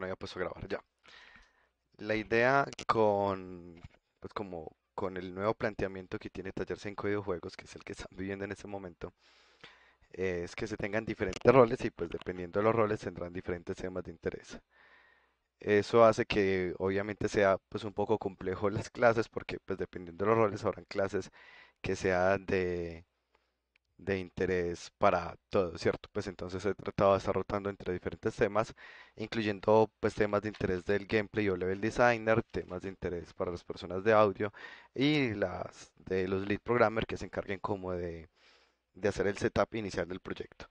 no había puesto a grabar, ya. La idea con, pues como con el nuevo planteamiento que tiene Taller 5 Juegos, que es el que están viviendo en este momento, es que se tengan diferentes roles y pues dependiendo de los roles tendrán diferentes temas de interés. Eso hace que obviamente sea pues un poco complejo las clases porque pues dependiendo de los roles habrán clases que sean de de interés para todos, ¿cierto? Pues entonces he tratado de estar rotando entre diferentes temas, incluyendo pues temas de interés del gameplay o level designer, temas de interés para las personas de audio y las de los lead programmer que se encarguen como de, de hacer el setup inicial del proyecto.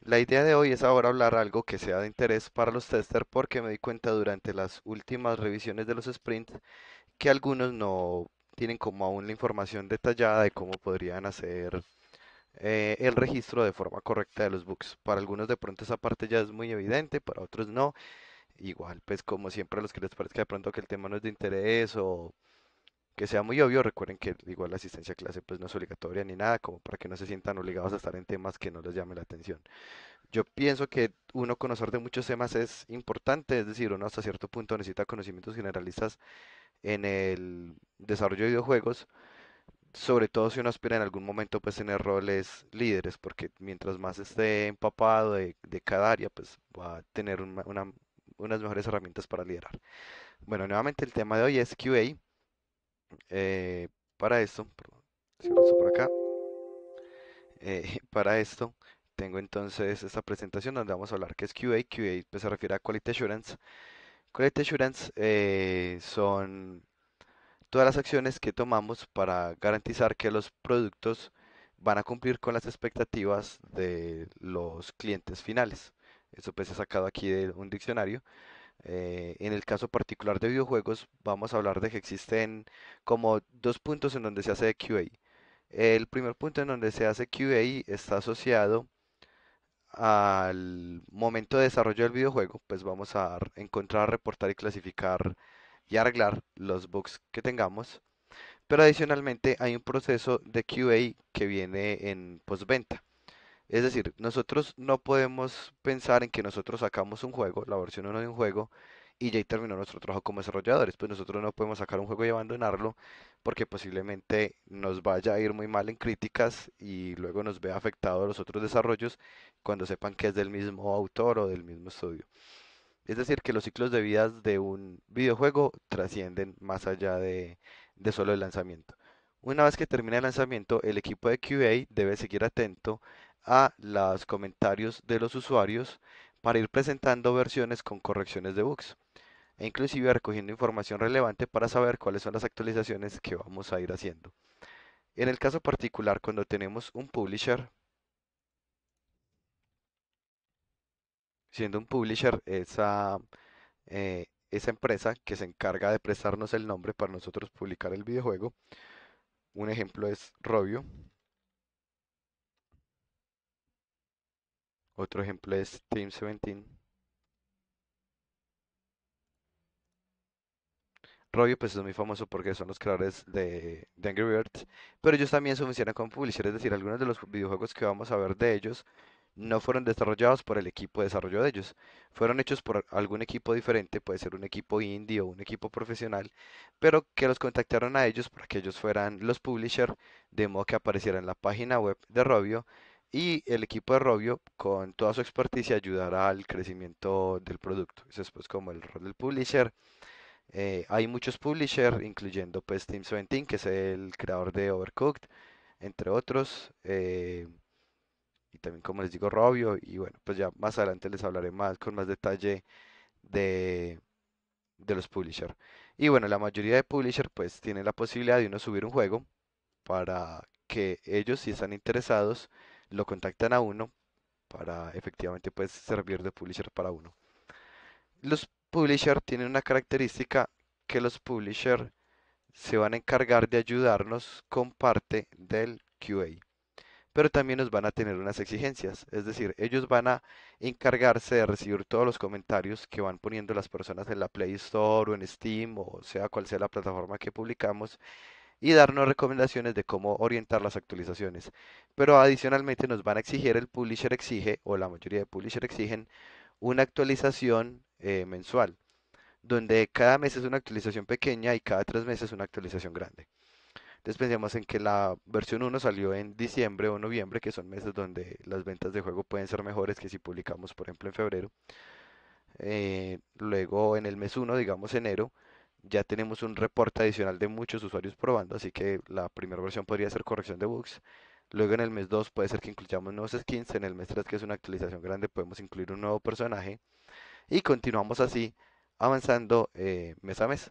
La idea de hoy es ahora hablar algo que sea de interés para los testers porque me di cuenta durante las últimas revisiones de los sprints que algunos no tienen como aún la información detallada de cómo podrían hacer eh, el registro de forma correcta de los books, Para algunos de pronto esa parte ya es muy evidente, para otros no. Igual, pues como siempre a los que les parezca de pronto que el tema no es de interés o que sea muy obvio, recuerden que igual la asistencia a clase pues no es obligatoria ni nada, como para que no se sientan obligados a estar en temas que no les llame la atención. Yo pienso que uno conocer de muchos temas es importante, es decir, uno hasta cierto punto necesita conocimientos generalistas en el desarrollo de videojuegos, sobre todo si uno aspira en algún momento pues tener roles líderes, porque mientras más esté empapado de, cada área, pues va a tener unas mejores herramientas para liderar. Bueno, nuevamente el tema de hoy es QA. Eh, para esto, eh, para esto tengo entonces esta presentación donde vamos a hablar que es QA. QA pues, se refiere a Quality Assurance. Quality Assurance eh, son todas las acciones que tomamos para garantizar que los productos van a cumplir con las expectativas de los clientes finales. Eso pues ha sacado aquí de un diccionario. Eh, en el caso particular de videojuegos, vamos a hablar de que existen como dos puntos en donde se hace QA. El primer punto en donde se hace QA está asociado al momento de desarrollo del videojuego, pues vamos a encontrar, reportar y clasificar y arreglar los bugs que tengamos. Pero adicionalmente hay un proceso de QA que viene en postventa. Es decir, nosotros no podemos pensar en que nosotros sacamos un juego, la versión 1 de un juego, y ya terminó nuestro trabajo como desarrolladores. Pues nosotros no podemos sacar un juego y abandonarlo porque posiblemente nos vaya a ir muy mal en críticas y luego nos vea afectado a los otros desarrollos cuando sepan que es del mismo autor o del mismo estudio. Es decir, que los ciclos de vida de un videojuego trascienden más allá de, solo el lanzamiento. Una vez que termina el lanzamiento, el equipo de QA debe seguir atento a los comentarios de los usuarios para ir presentando versiones con correcciones de bugs e inclusive recogiendo información relevante para saber cuáles son las actualizaciones que vamos a ir haciendo. En el caso particular, cuando tenemos un publisher, Siendo un publisher, esa, eh, esa empresa que se encarga de prestarnos el nombre para nosotros publicar el videojuego. Un ejemplo es Robio. Otro ejemplo es Team 17. Robio pues es muy famoso porque son los creadores de, de Angry Birds, pero ellos también se funcionan como publisher, es decir, algunos de los videojuegos que vamos a ver de ellos no fueron desarrollados por el equipo de desarrollo de ellos. Fueron hechos por algún equipo diferente, puede ser un equipo indie o un equipo profesional, pero que los contactaron a ellos para que ellos fueran los publishers, de modo que apareciera en la página web de Robio y el equipo de Robio, con toda su experticia, ayudará al crecimiento del producto. Eso es pues, como el rol del publisher. Eh, hay muchos publishers, incluyendo pues Team17, que es el creador de Overcooked, entre otros. Eh, y también como les digo Robio y bueno pues ya más adelante les hablaré más con más detalle de, los publishers y bueno la mayoría de publishers pues tiene la posibilidad de uno subir un juego para que ellos si están interesados lo contactan a uno para efectivamente pues servir de publisher para uno los publishers tienen una característica que los publishers se van a encargar de ayudarnos con parte del QA pero también nos van a tener unas exigencias, es decir, ellos van a encargarse de recibir todos los comentarios que van poniendo las personas en la Play Store o en Steam o sea cual sea la plataforma que publicamos y darnos recomendaciones de cómo orientar las actualizaciones. Pero adicionalmente nos van a exigir, el publisher exige, o la mayoría de publisher exigen, una actualización eh, mensual, donde cada mes es una actualización pequeña y cada tres meses una actualización grande. Entonces en que la versión 1 salió en diciembre o noviembre, que son meses donde las ventas de juego pueden ser mejores que si publicamos, por ejemplo, en febrero. Eh, luego en el mes 1, digamos enero, ya tenemos un reporte adicional de muchos usuarios probando, así que la primera versión podría ser corrección de bugs. Luego en el mes 2 puede ser que incluyamos nuevos skins, en el mes 3 que es una actualización grande podemos incluir un nuevo personaje y continuamos así avanzando eh, mes a mes.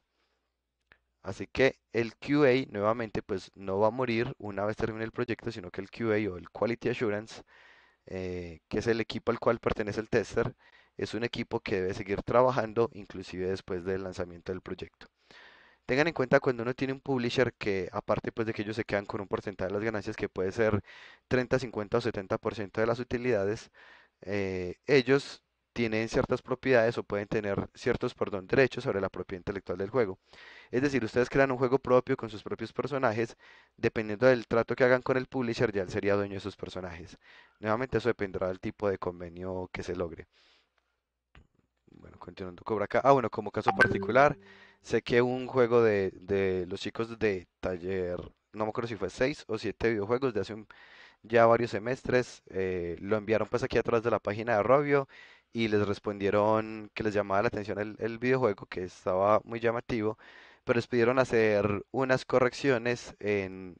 Así que el QA nuevamente pues no va a morir una vez termine el proyecto, sino que el QA o el Quality Assurance, eh, que es el equipo al cual pertenece el tester, es un equipo que debe seguir trabajando inclusive después del lanzamiento del proyecto. Tengan en cuenta cuando uno tiene un publisher que aparte pues de que ellos se quedan con un porcentaje de las ganancias que puede ser 30, 50 o 70% de las utilidades, eh, ellos tienen ciertas propiedades o pueden tener ciertos, perdón, derechos sobre la propiedad intelectual del juego. Es decir, ustedes crean un juego propio con sus propios personajes, dependiendo del trato que hagan con el publisher, ya él sería dueño de sus personajes. Nuevamente eso dependerá del tipo de convenio que se logre. Bueno, continuando Cobra acá. Ah, bueno, como caso particular, sé que un juego de, los chicos de taller, no me acuerdo si fue 6 o 7 videojuegos de hace un, ya varios semestres, eh, lo enviaron pues aquí atrás de la página de Robio y les respondieron que les llamaba la atención el, videojuego, que estaba muy llamativo, pero les pidieron hacer unas correcciones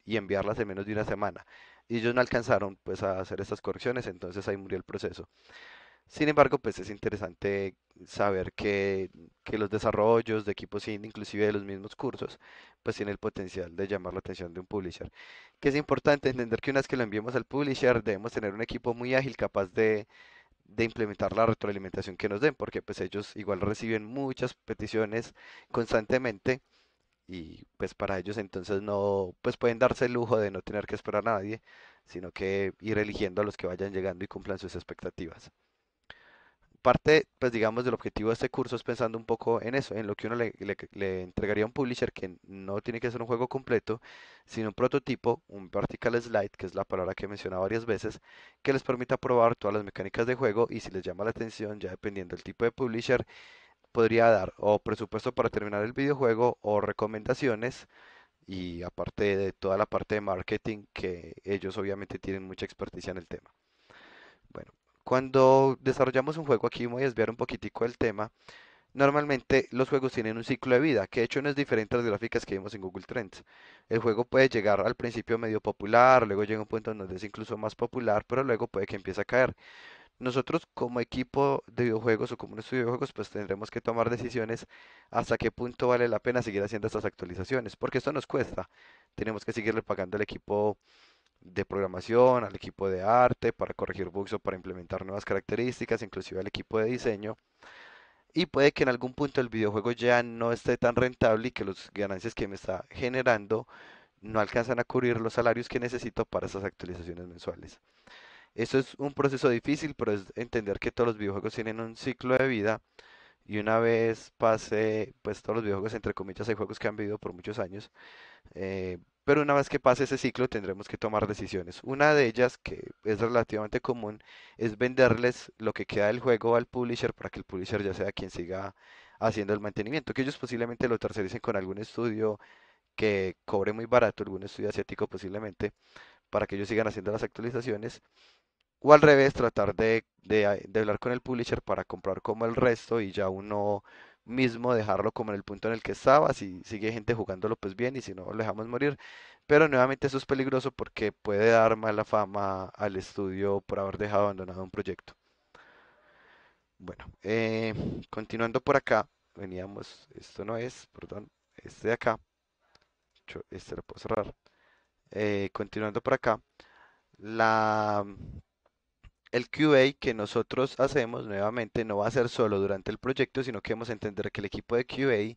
y enviarlas en menos de una semana. Y ellos no alcanzaron pues a hacer estas correcciones, entonces ahí murió el proceso. Sin embargo, pues es interesante saber que, que, los desarrollos de equipos indie, inclusive de los mismos cursos, pues tienen el potencial de llamar la atención de un publisher. Que es importante entender que una vez que lo enviemos al publisher, debemos tener un equipo muy ágil capaz de, de implementar la retroalimentación que nos den, porque pues ellos igual reciben muchas peticiones constantemente y pues para ellos entonces no, pues pueden darse el lujo de no tener que esperar a nadie, sino que ir eligiendo a los que vayan llegando y cumplan sus expectativas. Aparte, pues digamos, del objetivo de este curso es pensando un poco en eso, en lo que uno le, entregaría a un publisher que no tiene que ser un juego completo, sino un prototipo, un vertical slide, que es la palabra que he mencionado varias veces, que les permita probar todas las mecánicas de juego y si les llama la atención, ya dependiendo del tipo de publisher, podría dar o presupuesto para terminar el videojuego o recomendaciones y aparte de toda la parte de marketing que ellos obviamente tienen mucha experticia en el tema. Cuando desarrollamos un juego, aquí voy a desviar un poquitico del tema, normalmente los juegos tienen un ciclo de vida, que de hecho no es diferente a las gráficas que vimos en Google Trends. El juego puede llegar al principio medio popular, luego llega un punto donde es incluso más popular, pero luego puede que empiece a caer. Nosotros como equipo de videojuegos o como un estudio de videojuegos, pues tendremos que tomar decisiones hasta qué punto vale la pena seguir haciendo estas actualizaciones, porque esto nos cuesta. Tenemos que seguirle pagando al equipo de programación, al equipo de arte para corregir bugs o para implementar nuevas características, inclusive al equipo de diseño. Y puede que en algún punto el videojuego ya no esté tan rentable y que los ganancias que me está generando no alcanzan a cubrir los salarios que necesito para esas actualizaciones mensuales. eso es un proceso difícil, pero es entender que todos los videojuegos tienen un ciclo de vida y una vez pase, pues todos los videojuegos, entre comillas, hay juegos que han vivido por muchos años, eh, pero una vez que pase ese ciclo tendremos que tomar decisiones. Una de ellas, que es relativamente común, es venderles lo que queda del juego al publisher para que el publisher ya sea quien siga haciendo el mantenimiento, que ellos posiblemente lo tercericen con algún estudio que cobre muy barato, algún estudio asiático posiblemente, para que ellos sigan haciendo las actualizaciones. O al revés, tratar de, hablar con el publisher para comprar como el resto y ya uno mismo dejarlo como en el punto en el que estaba, si sigue gente jugándolo pues bien y si no lo dejamos morir. Pero nuevamente eso es peligroso porque puede dar mala fama al estudio por haber dejado abandonado un proyecto. Bueno, eh, continuando por acá, veníamos, esto no es, perdón, este de acá, este lo puedo cerrar. Eh, continuando por acá, la el QA que nosotros hacemos nuevamente no va a ser solo durante el proyecto, sino que vamos a entender que el equipo de QA,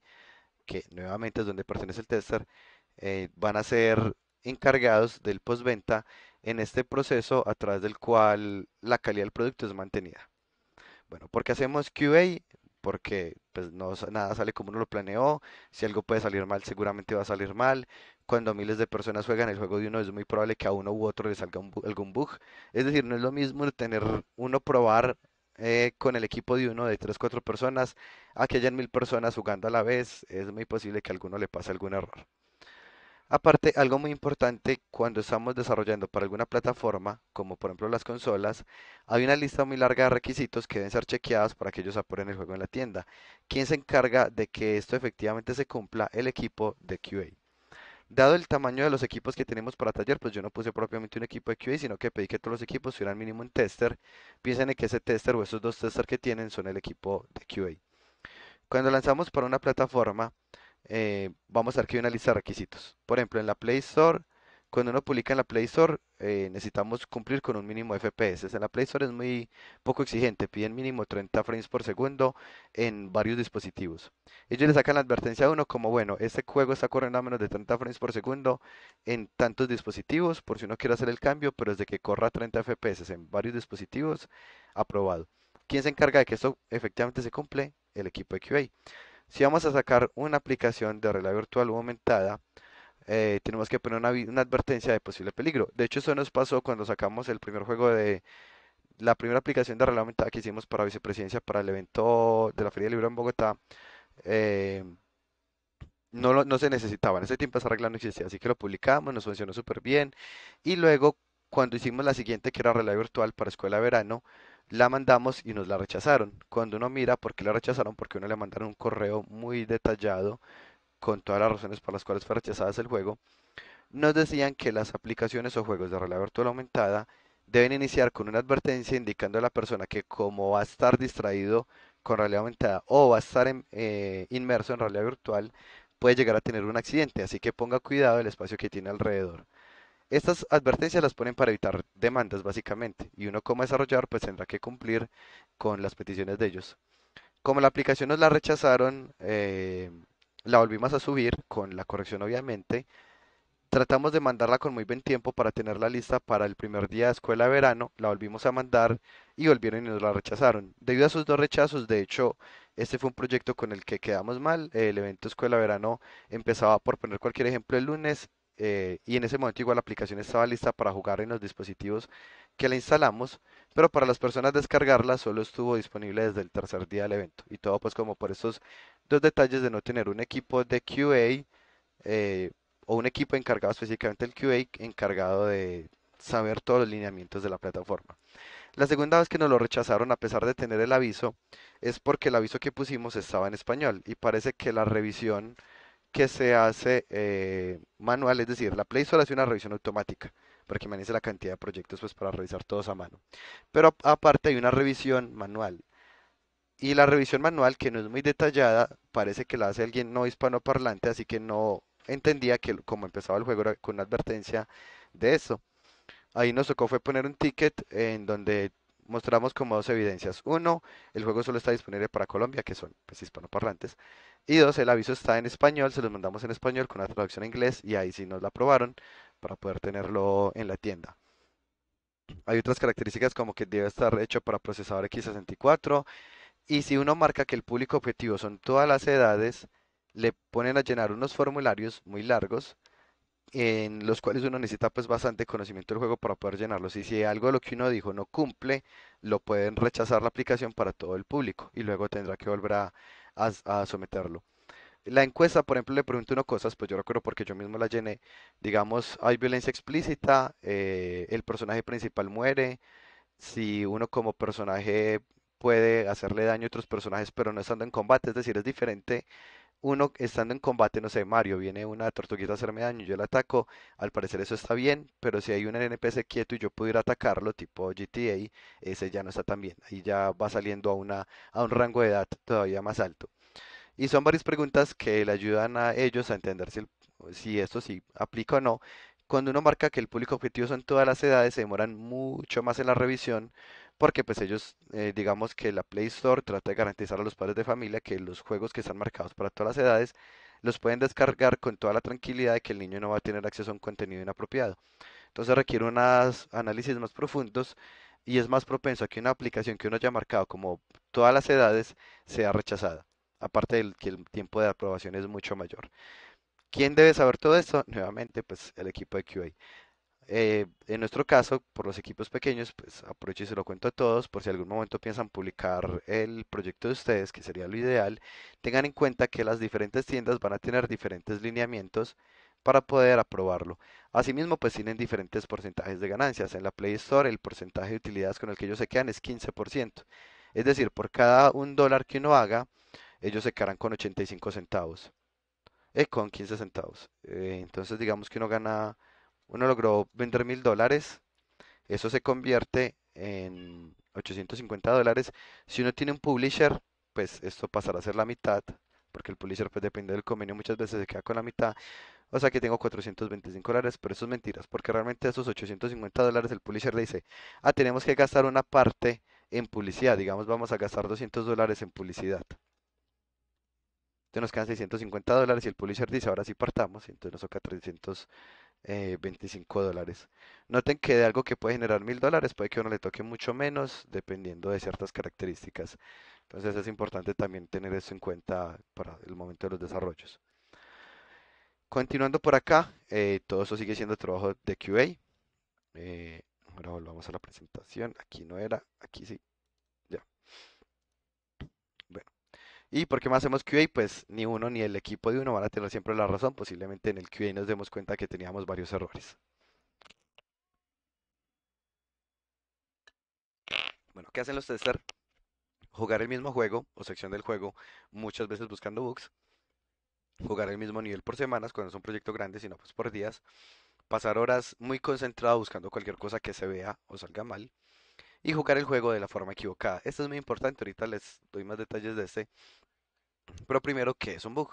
que nuevamente es donde pertenece el tester, eh, van a ser encargados del postventa en este proceso a través del cual la calidad del producto es mantenida. Bueno, ¿por qué hacemos QA? Porque pues, no, nada sale como uno lo planeó, si algo puede salir mal seguramente va a salir mal, cuando miles de personas juegan el juego de uno, es muy probable que a uno u otro le salga algún bug. Es decir, no es lo mismo tener uno probar eh, con el equipo de uno de 3, 4 personas a que hayan mil personas jugando a la vez. Es muy posible que a alguno le pase algún error. Aparte, algo muy importante cuando estamos desarrollando para alguna plataforma, como por ejemplo las consolas, hay una lista muy larga de requisitos que deben ser chequeados para que ellos apuren el juego en la tienda. ¿Quién se encarga de que esto efectivamente se cumpla? El equipo de QA. Dado el tamaño de los equipos que tenemos para taller, pues yo no puse propiamente un equipo de QA, sino que pedí que todos los equipos tuvieran mínimo un tester. Piensen en que ese tester o esos dos testers que tienen son el equipo de QA. Cuando lanzamos para una plataforma, eh, vamos a hacer que una lista de requisitos. Por ejemplo, en la Play Store cuando uno publica en la Play Store, eh, necesitamos cumplir con un mínimo FPS. En la Play Store es muy poco exigente, piden mínimo 30 frames por segundo en varios dispositivos. Ellos le sacan la advertencia a uno como, bueno, este juego está corriendo a menos de 30 frames por segundo en tantos dispositivos, por si uno quiere hacer el cambio, pero es de que corra 30 FPS en varios dispositivos, aprobado. ¿Quién se encarga de que esto efectivamente se cumple? El equipo de QA. Si vamos a sacar una aplicación de realidad virtual aumentada, eh, tenemos que poner una, advertencia de posible peligro. De hecho, eso nos pasó cuando sacamos el primer juego de la primera aplicación de aumentada que hicimos para vicepresidencia para el evento de la Feria del Libro en Bogotá. Em, no, no se necesitaba, en ese tiempo esa regla no existía, así que lo publicamos, nos funcionó súper bien. Y luego, cuando hicimos la siguiente, que era relay virtual para escuela verano, la mandamos y nos la rechazaron. Cuando uno mira por qué la rechazaron, porque uno le mandaron un correo muy detallado con todas las razones por las cuales fue rechazada el juego, nos decían que las aplicaciones o juegos de realidad virtual aumentada deben iniciar con una advertencia indicando a la persona que como va a estar distraído con realidad aumentada o va a estar eh, inmerso en realidad virtual, puede llegar a tener un accidente, así que ponga cuidado del espacio que tiene alrededor. Estas advertencias las ponen para evitar demandas básicamente y uno como desarrollador pues tendrá que cumplir con las peticiones de ellos. Como la aplicación nos la rechazaron, eh, la volvimos a subir con la corrección obviamente. Tratamos de mandarla con muy buen tiempo para tenerla lista para el primer día de escuela de verano. La volvimos a mandar y volvieron y nos la rechazaron. Debido a sus dos rechazos, de hecho, este fue un proyecto con el que quedamos mal. El evento escuela verano empezaba por poner cualquier ejemplo el lunes eh, y en ese momento igual la aplicación estaba lista para jugar en los dispositivos que la instalamos, pero para las personas descargarla solo estuvo disponible desde el tercer día del evento y todo pues como por estos Dos detalles de no tener un equipo de QA eh, o un equipo encargado específicamente del QA encargado de saber todos los lineamientos de la plataforma. La segunda vez que nos lo rechazaron a pesar de tener el aviso es porque el aviso que pusimos estaba en español y parece que la revisión que se hace eh, manual, es decir, la Play Store hace una revisión automática para que maneje la cantidad de proyectos pues para revisar todos a mano. Pero aparte hay una revisión manual y la revisión manual, que no es muy detallada, parece que la hace alguien no hispanoparlante, así que no entendía que como empezaba el juego con una advertencia de eso. Ahí nos tocó fue poner un ticket en donde mostramos como dos evidencias. Uno, el juego solo está disponible para Colombia, que son pues, hispanoparlantes. Y dos, el aviso está en español, se los mandamos en español con una traducción en inglés y ahí sí nos la aprobaron para poder tenerlo en la tienda. Hay otras características como que debe estar hecho para procesador X64 y si uno marca que el público objetivo son todas las edades, le ponen a llenar unos formularios muy largos en los cuales uno necesita pues bastante conocimiento del juego para poder llenarlos y si algo de lo que uno dijo no cumple lo pueden rechazar la aplicación para todo el público y luego tendrá que volver a, someterlo la encuesta por ejemplo le pregunto uno cosas pues yo lo recuerdo porque yo mismo la llené digamos hay violencia explícita eh, el personaje principal muere si uno como personaje puede hacerle daño a otros personajes, pero no estando en combate. Es decir, es diferente uno estando en combate, no sé, Mario, viene una tortuguita a hacerme daño, yo la ataco, al parecer eso está bien, pero si hay un NPC quieto y yo pudiera atacarlo, tipo GTA, ese ya no está tan bien, ahí ya va saliendo a, una, a un rango de edad todavía más alto. Y son varias preguntas que le ayudan a ellos a entender si, si esto sí aplica o no. Cuando uno marca que el público objetivo son todas las edades, se demoran mucho más en la revisión porque pues ellos, eh, digamos que la Play Store trata de garantizar a los padres de familia que los juegos que están marcados para todas las edades los pueden descargar con toda la tranquilidad de que el niño no va a tener acceso a un contenido inapropiado. Entonces requiere unos análisis más profundos y es más propenso a que una aplicación que uno haya marcado como todas las edades sea rechazada. Aparte de que el tiempo de aprobación es mucho mayor. ¿Quién debe saber todo esto? Nuevamente, pues el equipo de QA. Eh, en nuestro caso, por los equipos pequeños, pues aprovecho y se lo cuento a todos, por si algún momento piensan publicar el proyecto de ustedes, que sería lo ideal, tengan en cuenta que las diferentes tiendas van a tener diferentes lineamientos para poder aprobarlo. Asimismo, pues tienen diferentes porcentajes de ganancias. En la Play Store el porcentaje de utilidades con el que ellos se quedan es 15%. Es decir, por cada un dólar que uno haga, ellos se quedarán con 85 centavos. Eh, con 15 centavos. Eh, entonces digamos que uno gana uno logró vender mil dólares, eso se convierte en 850 dólares. Si uno tiene un publisher, pues esto pasará a ser la mitad, porque el publisher pues depende del convenio, muchas veces se queda con la mitad. O sea que tengo 425 dólares, pero eso es mentiras, porque realmente esos 850 dólares el publisher le dice, ah, tenemos que gastar una parte en publicidad, digamos vamos a gastar 200 dólares en publicidad. Entonces nos quedan 650 dólares y el publisher dice, ahora sí partamos, entonces nos toca 300 25 eh, dólares. Noten que de algo que puede generar 1000 dólares puede que uno le toque mucho menos dependiendo de ciertas características. Entonces es importante también tener eso en cuenta para el momento de los desarrollos. Continuando por acá, eh, todo eso sigue siendo trabajo de QA. Eh, ahora volvamos a la presentación. Aquí no era, aquí sí. ¿Y por qué más hacemos QA? Pues ni uno ni el equipo de uno van a tener siempre la razón. Posiblemente en el QA nos demos cuenta que teníamos varios errores. Bueno, ¿qué hacen los testers? Jugar el mismo juego o sección del juego, muchas veces buscando bugs. Jugar el mismo nivel por semanas cuando es un proyecto grande, sino pues por días. Pasar horas muy concentrado buscando cualquier cosa que se vea o salga mal. Y jugar el juego de la forma equivocada. Esto es muy importante, ahorita les doy más detalles de este pero primero, ¿qué es un bug?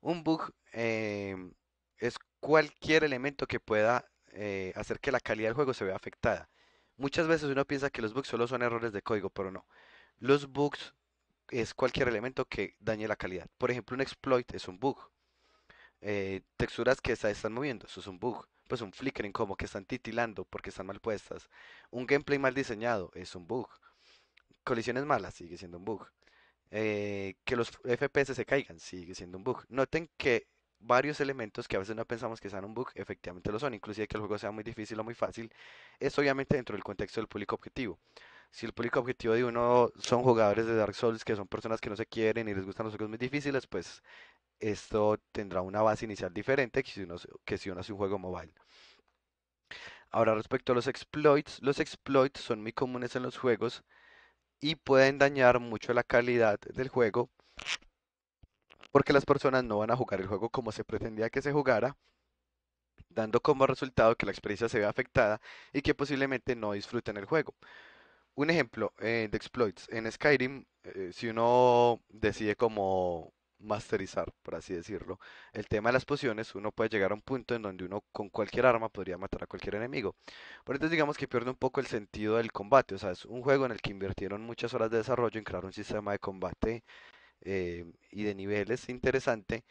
Un bug em, es cualquier elemento que pueda eh, hacer que la calidad del juego se vea afectada. Muchas veces uno piensa que los bugs solo son errores de código, pero no. Los bugs es cualquier elemento que dañe la calidad. Por ejemplo, un exploit es un bug. Eh, texturas que se están moviendo, eso es un bug. Pues un flickering como que están titilando porque están mal puestas. Un gameplay mal diseñado es un bug. Colisiones malas sigue siendo un bug. Eh, que los FPS se caigan, sigue siendo un bug. Noten que varios elementos que a veces no pensamos que sean un bug, efectivamente lo son, inclusive que el juego sea muy difícil o muy fácil, es obviamente dentro del contexto del público objetivo. Si el público objetivo de uno son jugadores de Dark Souls, que son personas que no se quieren y les gustan los juegos muy difíciles, pues esto tendrá una base inicial diferente que si uno, que si uno hace un juego mobile. Ahora respecto a los exploits, los exploits son muy comunes en los juegos y pueden dañar mucho la calidad del juego porque las personas no van a jugar el juego como se pretendía que se jugara, dando como resultado que la experiencia se vea afectada y que posiblemente no disfruten el juego. Un ejemplo eh, de exploits en Skyrim, eh, si uno decide como masterizar, por así decirlo, el tema de las pociones, uno puede llegar a un punto en donde uno con cualquier arma podría matar a cualquier enemigo. Por eso digamos que pierde un poco el sentido del combate, o sea, es un juego en el que invirtieron muchas horas de desarrollo en crear un sistema de combate eh, y de niveles interesante,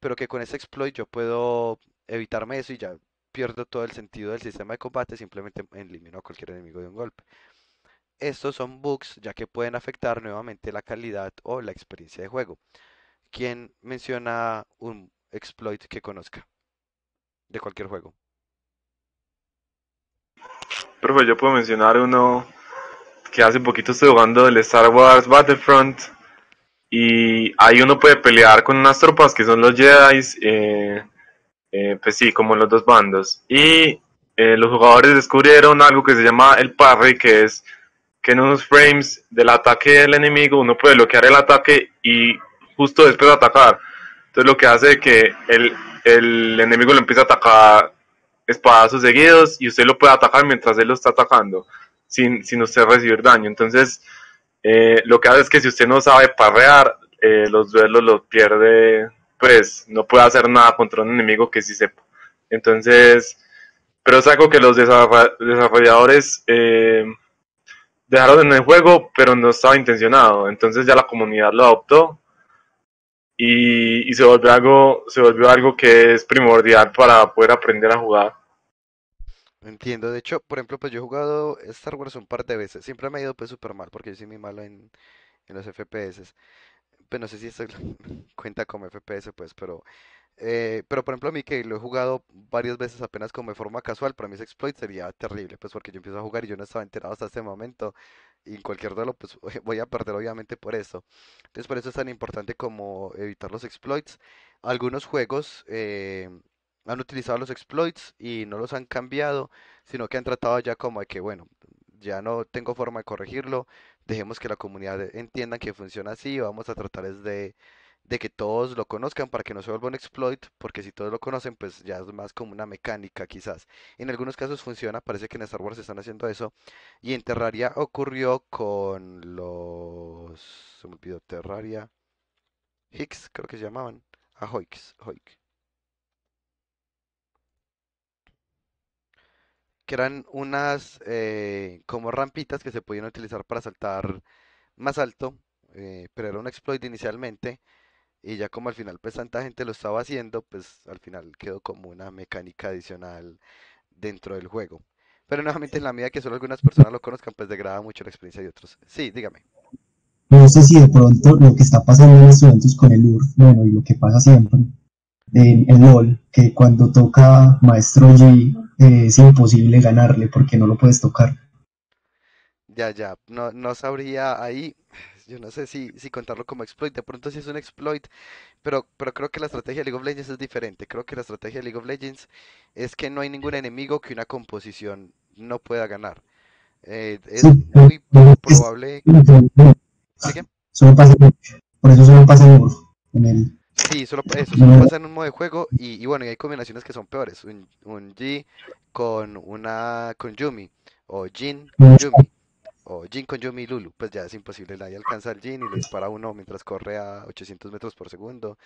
pero que con ese exploit yo puedo evitarme eso y ya pierdo todo el sentido del sistema de combate, simplemente elimino a cualquier enemigo de un golpe. Estos son bugs ya que pueden afectar nuevamente la calidad o la experiencia de juego. ¿Quién menciona un exploit que conozca de cualquier juego? Profe, yo puedo mencionar uno que hace poquito estoy jugando el Star Wars Battlefront y ahí uno puede pelear con unas tropas que son los Jedi, eh, eh, pues sí, como los dos bandos. Y eh, los jugadores descubrieron algo que se llama el parry, que es que en unos frames del ataque del enemigo uno puede bloquear el ataque y justo después de atacar. Entonces lo que hace es que el, enemigo lo empieza a atacar espadazos seguidos y usted lo puede atacar mientras él lo está atacando, sin, sin usted recibir daño. Entonces, eh, lo que hace es que si usted no sabe parrear, eh, los duelos los pierde, pues no puede hacer nada contra un enemigo que sí sepa. Entonces, pero es algo que los desarrolladores eh, dejaron en el juego, pero no estaba intencionado. Entonces ya la comunidad lo adoptó y, se, volvió algo, se volvió algo que es primordial para poder aprender a jugar. Entiendo, de hecho, por ejemplo, pues yo he jugado Star Wars un par de veces, siempre me ha ido pues súper mal porque yo soy muy malo en, los FPS, pero pues, no sé si esto cuenta como FPS pues, pero, eh, pero por ejemplo a mí que lo he jugado varias veces apenas como de forma casual, para mí ese exploit sería terrible pues porque yo empiezo a jugar y yo no estaba enterado hasta ese momento y en cualquier duelo pues voy a perder obviamente por eso. Entonces por eso es tan importante como evitar los exploits. Algunos juegos eh, han utilizado los exploits y no los han cambiado, sino que han tratado ya como de que bueno, ya no tengo forma de corregirlo, dejemos que la comunidad entienda que funciona así, vamos a tratar de de que todos lo conozcan para que no se vuelva un exploit, porque si todos lo conocen, pues ya es más como una mecánica quizás. En algunos casos funciona, parece que en Star Wars están haciendo eso. Y en Terraria ocurrió con los... se me olvidó, Terraria... Hicks, creo que se llamaban. A ah, Que eran unas eh, como rampitas que se podían utilizar para saltar más alto, eh, pero era un exploit inicialmente y ya como al final pues tanta gente lo estaba haciendo, pues al final quedó como una mecánica adicional dentro del juego. Pero nuevamente en la medida que solo algunas personas lo conozcan, pues degrada mucho la experiencia de otros. Sí, dígame. No sé si de pronto lo que está pasando en los estudiantes con el URF, bueno, y lo que pasa siempre en, el LOL, que cuando toca Maestro G eh, es imposible ganarle porque no lo puedes tocar. Ya, ya, no, no sabría ahí, pues, yo no sé si, contarlo como exploit, de pronto sí es un exploit, pero, pero creo que la estrategia de League of Legends es diferente. Creo que la estrategia de League of Legends es que no hay ningún enemigo que una composición no pueda ganar. Eh, es muy probable. Que... Solo por eso solo pasa en Sí, solo, pasa en un modo de juego y, bueno, hay combinaciones que son peores. Un, G con una con Yumi o Jin con Yumi o Jin con Yumi Lulu, pues ya es imposible. nadie alcanza al Jin y le dispara uno mientras corre a 800 metros por segundo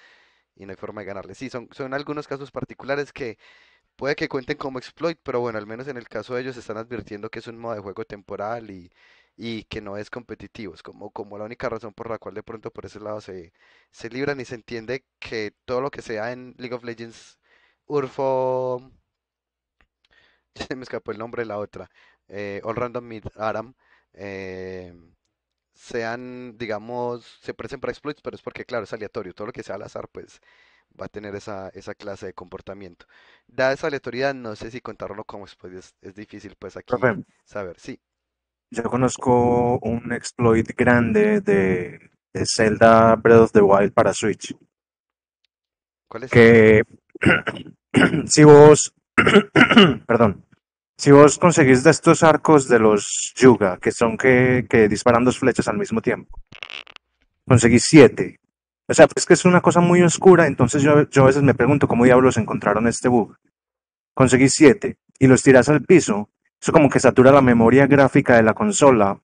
y no hay forma de ganarle. Sí, son, son algunos casos particulares que puede que cuenten como exploit, pero bueno, al menos en el caso de ellos están advirtiendo que es un modo de juego temporal y, que no es competitivo. Es como, como la única razón por la cual de pronto por ese lado se, libran y se entiende que todo lo que sea en League of Legends, Urfo. Se me escapó el nombre de la otra. Eh, All Random Mid Aram eh, sean, digamos, se presenten para exploits, pero es porque, claro, es aleatorio. Todo lo que sea al azar, pues va a tener esa, clase de comportamiento. Da esa aleatoriedad, no sé si contarlo como es, es difícil, pues aquí saber, sí. Yo conozco un exploit grande de, de, Zelda Breath of the Wild para Switch. ¿Cuál es? Que si vos, perdón, si vos conseguís de estos arcos de los Yuga, que son que, disparan dos flechas al mismo tiempo, conseguís siete. O sea, pues es que es una cosa muy oscura, entonces yo, a veces me pregunto cómo diablos encontraron este bug. Conseguís siete y los tiras al piso, eso como que satura la memoria gráfica de la consola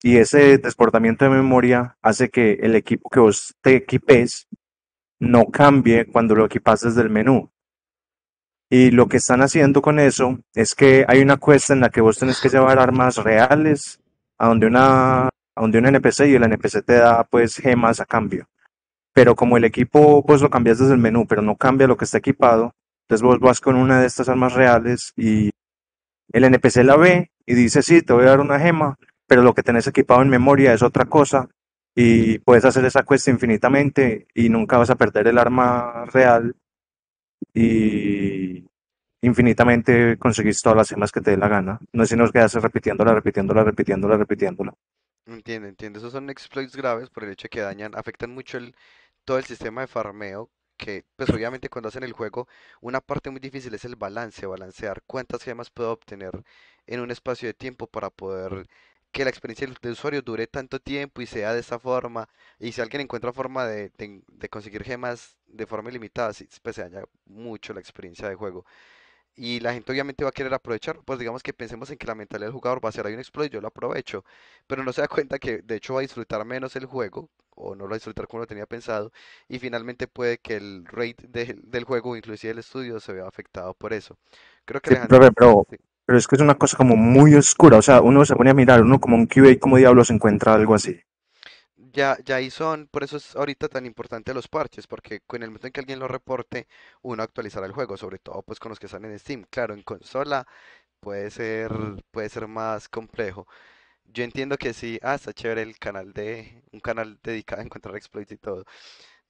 y ese desportamiento de memoria hace que el equipo que vos te equipes no cambie cuando lo equipas desde el menú. Y lo que están haciendo con eso es que hay una cuesta en la que vos tenés que llevar armas reales a donde una a donde un NPC y el NPC te da pues gemas a cambio. Pero como el equipo pues lo cambias desde el menú, pero no cambia lo que está equipado, entonces vos vas con una de estas armas reales y el NPC la ve y dice, sí, te voy a dar una gema, pero lo que tenés equipado en memoria es otra cosa y puedes hacer esa cuesta infinitamente y nunca vas a perder el arma real. Y infinitamente conseguís todas las gemas que te dé la gana. No es sino que haces repitiéndola, repitiéndola, repitiéndola, repitiéndola. Entiendo, entiendo. Esos son exploits graves por el hecho de que dañan, afectan mucho el, todo el sistema de farmeo. Que, pues obviamente, cuando hacen el juego, una parte muy difícil es el balance, balancear cuántas gemas puedo obtener en un espacio de tiempo para poder que la experiencia del usuario dure tanto tiempo y sea de esa forma. Y si alguien encuentra forma de, de, conseguir gemas de forma ilimitada, pues se daña mucho la experiencia de juego y la gente obviamente va a querer aprovechar Pues digamos que pensemos en que la mentalidad del jugador va a ser hay un exploit, yo lo aprovecho, pero no se da cuenta que de hecho va a disfrutar menos el juego o no lo va a disfrutar como lo tenía pensado y finalmente puede que el rate del juego, inclusive el estudio, se vea afectado por eso. Creo que pero, es que es una cosa como muy oscura, o sea, uno se pone a mirar, uno como un QA, como se encuentra algo así ya, ahí son, por eso es ahorita tan importante los parches, porque con el momento en que alguien lo reporte, uno actualizará el juego, sobre todo pues con los que están en Steam. Claro, en consola puede ser, puede ser más complejo. Yo entiendo que sí, ah, está chévere el canal de, un canal dedicado a encontrar exploits y todo.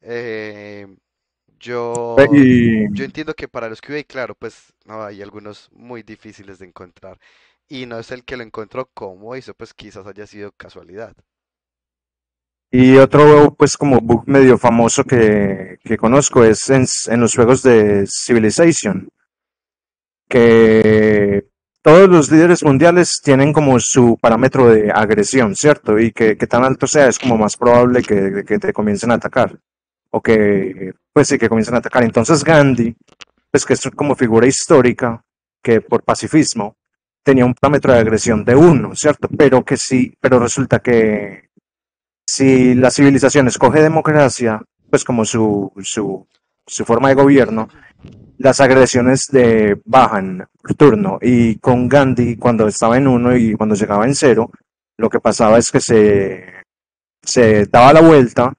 Eh, yo, yo entiendo que para los QA, claro, pues no, hay algunos muy difíciles de encontrar. Y no es el que lo encontró como hizo, pues quizás haya sido casualidad. Y otro, pues, como bug medio famoso que, conozco es en, los juegos de Civilization, que todos los líderes mundiales tienen como su parámetro de agresión, ¿cierto? Y que, tan alto sea es como más probable que, que te comiencen a atacar, o que, pues sí, que comiencen a atacar. Entonces Gandhi, pues que es como figura histórica, que por pacifismo tenía un parámetro de agresión de uno, ¿cierto? Pero que sí, pero resulta que si la civilización escoge democracia, pues como su, su, su forma de gobierno, las agresiones de bajan por turno. Y con Gandhi, cuando estaba en uno y cuando llegaba en cero, lo que pasaba es que se, daba la vuelta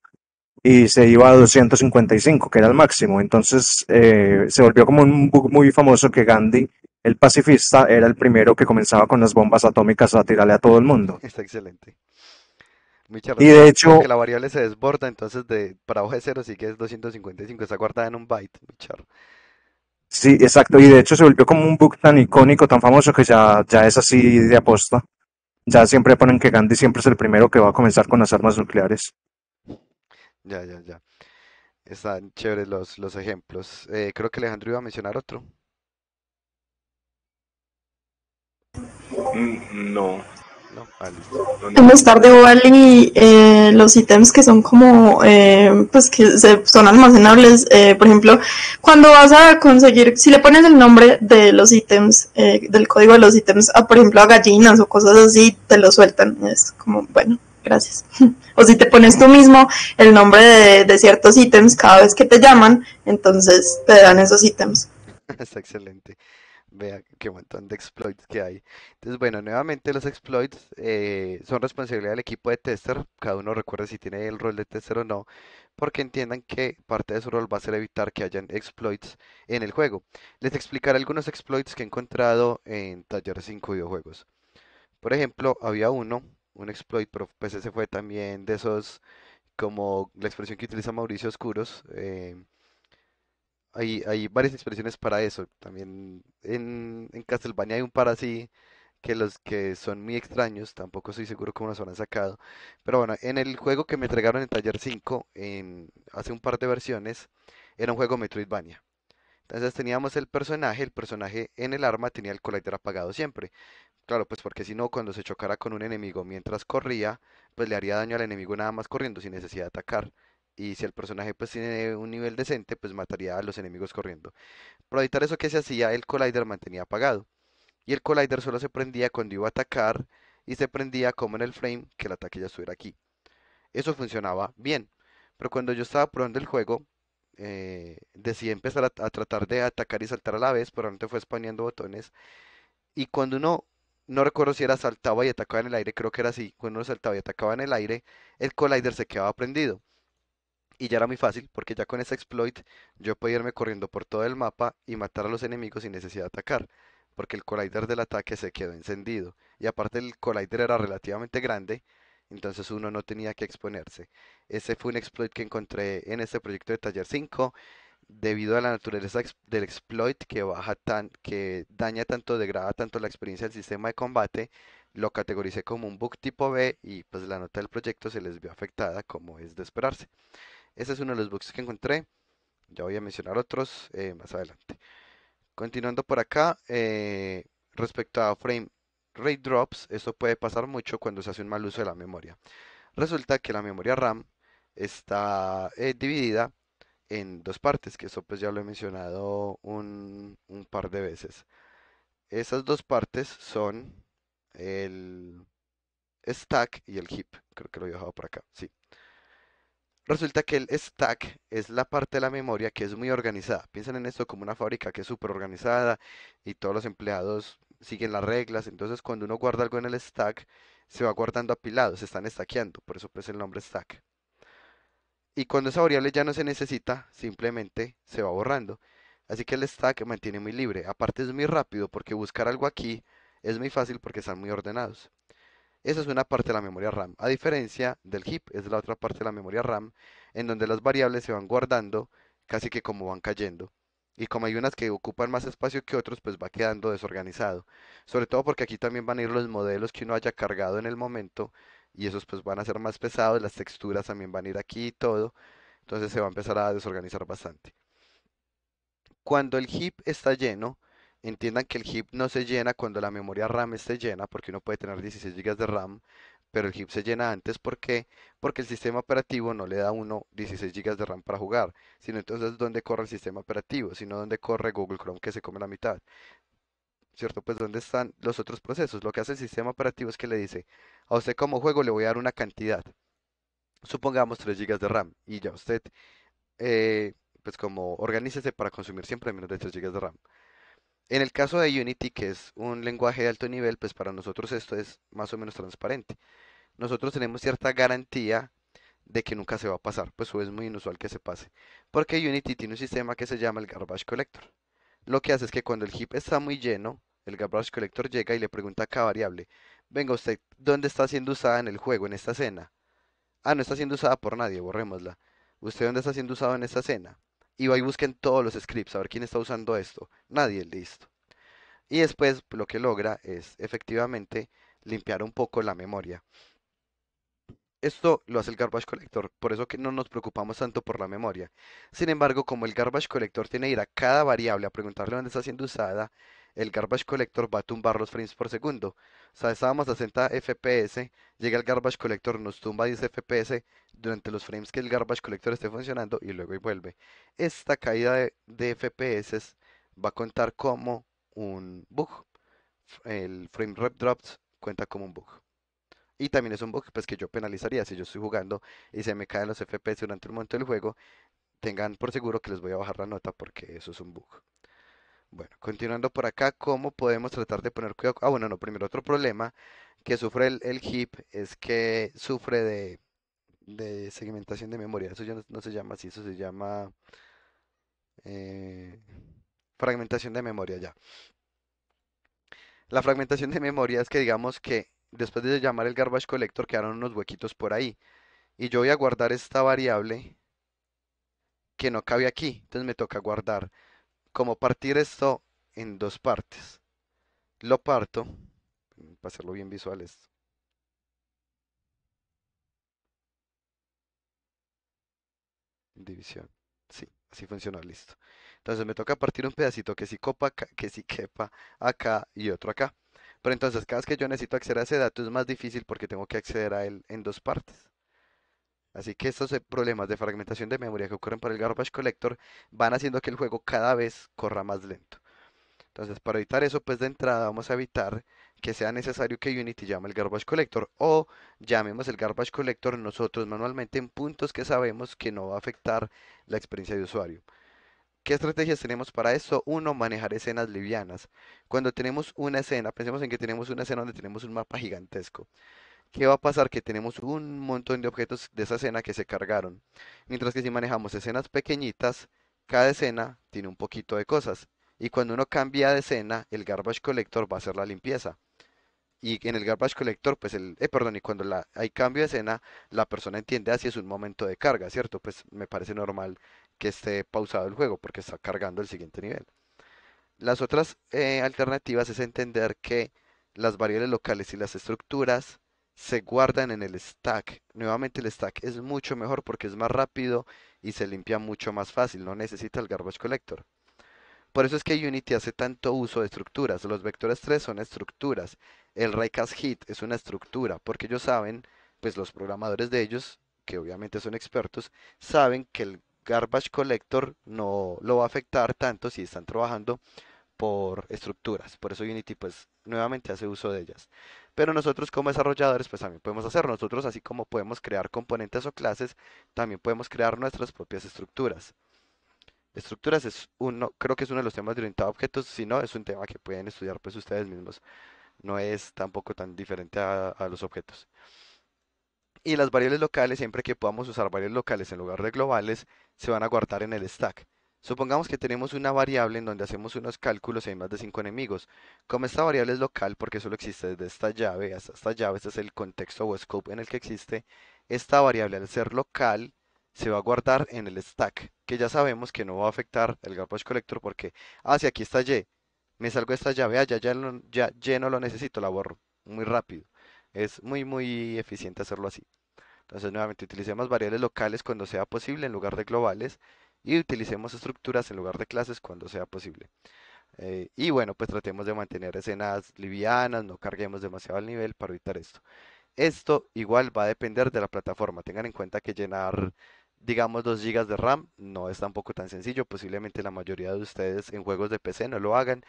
y se iba a 255, que era el máximo. Entonces eh, se volvió como un muy famoso que Gandhi, el pacifista, era el primero que comenzaba con las bombas atómicas a tirarle a todo el mundo. Está excelente y de hecho, porque la variable se desborda, entonces de, para OG0 cero sí que es 255, está guardada en un byte, Sí, exacto, y de hecho se volvió como un bug tan icónico, tan famoso, que ya, ya es así de aposta. Ya siempre ponen que Gandhi siempre es el primero que va a comenzar con las armas nucleares. Ya, ya, ya. Están chéveres los, los ejemplos. Eh, creo que Alejandro iba a mencionar otro. Mm, no, en los eh, los ítems que son como, eh, pues que se, son almacenables, eh, por ejemplo, cuando vas a conseguir, si le pones el nombre de los ítems, eh, del código de los ítems, a, por ejemplo, a gallinas o cosas así, te lo sueltan. Es como, bueno, gracias. o si te pones tú mismo el nombre de, ciertos ítems cada vez que te llaman, entonces te dan esos ítems. está excelente. Vea qué montón de exploits que hay. Entonces, bueno, nuevamente los exploits eh, son responsabilidad del equipo de tester. Cada uno recuerde si tiene el rol de tester o no, porque entiendan que parte de su rol va a ser evitar que hayan exploits en el juego. Les explicaré algunos exploits que he encontrado en talleres 5 videojuegos. Por ejemplo, había uno, un exploit, pero pues ese fue también de esos, como la expresión que utiliza Mauricio Oscuros. Eh, hay, varias expresiones para eso. También en, Castlevania hay un par así que los que son muy extraños, tampoco estoy seguro cómo los han sacado. Pero bueno, en el juego que me entregaron en Taller 5, en, hace un par de versiones, era un juego Metroidvania. Entonces teníamos el personaje, el personaje en el arma tenía el collider apagado siempre. Claro, pues porque si no, cuando se chocara con un enemigo mientras corría, pues le haría daño al enemigo nada más corriendo sin necesidad de atacar y si el personaje pues tiene un nivel decente, pues mataría a los enemigos corriendo. Para evitar eso que se hacía, el collider mantenía apagado. Y el collider solo se prendía cuando iba a atacar y se prendía como en el frame que el ataque ya estuviera aquí. Eso funcionaba bien, pero cuando yo estaba probando el juego, eh, decidí empezar a, tratar de atacar y saltar a la vez, pero antes fue spawneando botones. Y cuando uno, no recuerdo si era saltaba y atacaba en el aire, creo que era así, cuando uno saltaba y atacaba en el aire, el collider se quedaba prendido y ya era muy fácil porque ya con ese exploit yo podía irme corriendo por todo el mapa y matar a los enemigos sin necesidad de atacar, porque el collider del ataque se quedó encendido y aparte el collider era relativamente grande, entonces uno no tenía que exponerse. Ese fue un exploit que encontré en este proyecto de Taller 5 debido a la naturaleza del exploit que baja tan que daña tanto, degrada tanto la experiencia del sistema de combate, lo categoricé como un bug tipo B y pues la nota del proyecto se les vio afectada como es de esperarse. Ese es uno de los bugs que encontré. Ya voy a mencionar otros eh, más adelante. Continuando por acá, eh, respecto a frame rate drops, esto puede pasar mucho cuando se hace un mal uso de la memoria. Resulta que la memoria RAM está eh, dividida en dos partes, que eso pues ya lo he mencionado un, par de veces. Esas dos partes son el stack y el heap. Creo que lo he dejado por acá, sí. Resulta que el stack es la parte de la memoria que es muy organizada. Piensen en esto como una fábrica que es súper organizada y todos los empleados siguen las reglas. Entonces cuando uno guarda algo en el stack, se va guardando apilado, se están stackeando. Por eso pues el nombre stack. Y cuando esa variable ya no se necesita, simplemente se va borrando. Así que el stack mantiene muy libre. Aparte es muy rápido porque buscar algo aquí es muy fácil porque están muy ordenados. Esa es una parte de la memoria RAM, a diferencia del heap, es la otra parte de la memoria RAM, en donde las variables se van guardando casi que como van cayendo. Y como hay unas que ocupan más espacio que otros, pues va quedando desorganizado. Sobre todo porque aquí también van a ir los modelos que uno haya cargado en el momento y esos pues van a ser más pesados, las texturas también van a ir aquí y todo. Entonces se va a empezar a desorganizar bastante. Cuando el heap está lleno, Entiendan que el heap no se llena cuando la memoria RAM esté llena, porque uno puede tener 16 GB de RAM, pero el heap se llena antes ¿por qué? porque el sistema operativo no le da a uno 16 GB de RAM para jugar, sino entonces dónde corre el sistema operativo, sino donde corre Google Chrome que se come la mitad. ¿Cierto? Pues dónde están los otros procesos. Lo que hace el sistema operativo es que le dice, a usted como juego le voy a dar una cantidad, supongamos 3 GB de RAM, y ya usted, eh, pues como organícese para consumir siempre menos de 3 GB de RAM. En el caso de Unity, que es un lenguaje de alto nivel, pues para nosotros esto es más o menos transparente. Nosotros tenemos cierta garantía de que nunca se va a pasar, pues es muy inusual que se pase, porque Unity tiene un sistema que se llama el Garbage Collector. Lo que hace es que cuando el heap está muy lleno, el Garbage Collector llega y le pregunta a cada variable, venga usted, ¿dónde está siendo usada en el juego, en esta escena? Ah, no está siendo usada por nadie, borrémosla. ¿Usted dónde está siendo usado en esta escena? y va y busquen todos los scripts, a ver quién está usando esto. Nadie, listo. Y después lo que logra es efectivamente limpiar un poco la memoria. Esto lo hace el garbage collector, por eso que no nos preocupamos tanto por la memoria. Sin embargo, como el garbage collector tiene que ir a cada variable a preguntarle dónde está siendo usada, el garbage collector va a tumbar los frames por segundo. O sea, estábamos a 60 FPS, llega el garbage collector, nos tumba 10 FPS durante los frames que el garbage collector esté funcionando y luego y vuelve. Esta caída de, FPS va a contar como un bug. El frame rep drops cuenta como un bug. Y también es un bug pues, que yo penalizaría si yo estoy jugando y se me caen los FPS durante un momento del juego. Tengan por seguro que les voy a bajar la nota porque eso es un bug. Bueno, continuando por acá, ¿cómo podemos tratar de poner cuidado? Ah, bueno, no, primero otro problema que sufre el, el HIP es que sufre de, de, segmentación de memoria. Eso ya no, se llama así, eso se llama eh, fragmentación de memoria ya. La fragmentación de memoria es que digamos que después de llamar el garbage collector quedaron unos huequitos por ahí. Y yo voy a guardar esta variable que no cabe aquí. Entonces me toca guardar como partir esto en dos partes. Lo parto, para hacerlo bien visual esto. División. Sí, así funciona, listo. Entonces me toca partir un pedacito que si copa que si quepa acá y otro acá. Pero entonces cada vez que yo necesito acceder a ese dato es más difícil porque tengo que acceder a él en dos partes. Así que estos eh, problemas de fragmentación de memoria que ocurren por el garbage collector van haciendo que el juego cada vez corra más lento. Entonces, para evitar eso, pues de entrada vamos a evitar que sea necesario que Unity llame el garbage collector o llamemos el garbage collector nosotros manualmente en puntos que sabemos que no va a afectar la experiencia de usuario. ¿Qué estrategias tenemos para eso? Uno, manejar escenas livianas. Cuando tenemos una escena, pensemos en que tenemos una escena donde tenemos un mapa gigantesco. ¿Qué va a pasar? Que tenemos un montón de objetos de esa escena que se cargaron. Mientras que si manejamos escenas pequeñitas, cada escena tiene un poquito de cosas. Y cuando uno cambia de escena, el garbage collector va a hacer la limpieza. Y en el garbage collector, pues el, eh, perdón, y cuando hay cambio de escena, la persona entiende así ah, es un momento de carga, ¿cierto? Pues me parece normal que esté pausado el juego porque está cargando el siguiente nivel. Las otras eh, alternativas es entender que las variables locales y las estructuras se guardan en el stack. Nuevamente el stack es mucho mejor porque es más rápido y se limpia mucho más fácil, no necesita el garbage collector. Por eso es que Unity hace tanto uso de estructuras. Los vectores 3 son estructuras. El raycast hit es una estructura, porque ellos saben, pues los programadores de ellos, que obviamente son expertos, saben que el garbage collector no lo va a afectar tanto si están trabajando por estructuras. Por eso Unity pues nuevamente hace uso de ellas pero nosotros como desarrolladores pues también podemos hacer, nosotros así como podemos crear componentes o clases, también podemos crear nuestras propias estructuras. Estructuras es uno, creo que es uno de los temas de orientado a objetos, si no es un tema que pueden estudiar pues ustedes mismos, no es tampoco tan diferente a, a los objetos. Y las variables locales, siempre que podamos usar variables locales en lugar de globales, se van a guardar en el stack. Supongamos que tenemos una variable en donde hacemos unos cálculos y hay más de 5 enemigos. Como esta variable es local porque solo existe desde esta llave hasta esta llave, este es el contexto o scope en el que existe, esta variable al ser local se va a guardar en el stack, que ya sabemos que no va a afectar el garbage collector porque, ah, si aquí está Y, me salgo esta llave, allá, ah, ya, ya, ya, no lo necesito, la borro muy rápido. Es muy, muy eficiente hacerlo así. Entonces, nuevamente, utilicemos variables locales cuando sea posible en lugar de globales y utilicemos estructuras en lugar de clases cuando sea posible. Eh, y bueno, pues tratemos de mantener escenas livianas, no carguemos demasiado el nivel para evitar esto. Esto igual va a depender de la plataforma. Tengan en cuenta que llenar, digamos, 2 GB de RAM no es tampoco tan sencillo. Posiblemente la mayoría de ustedes en juegos de PC no lo hagan.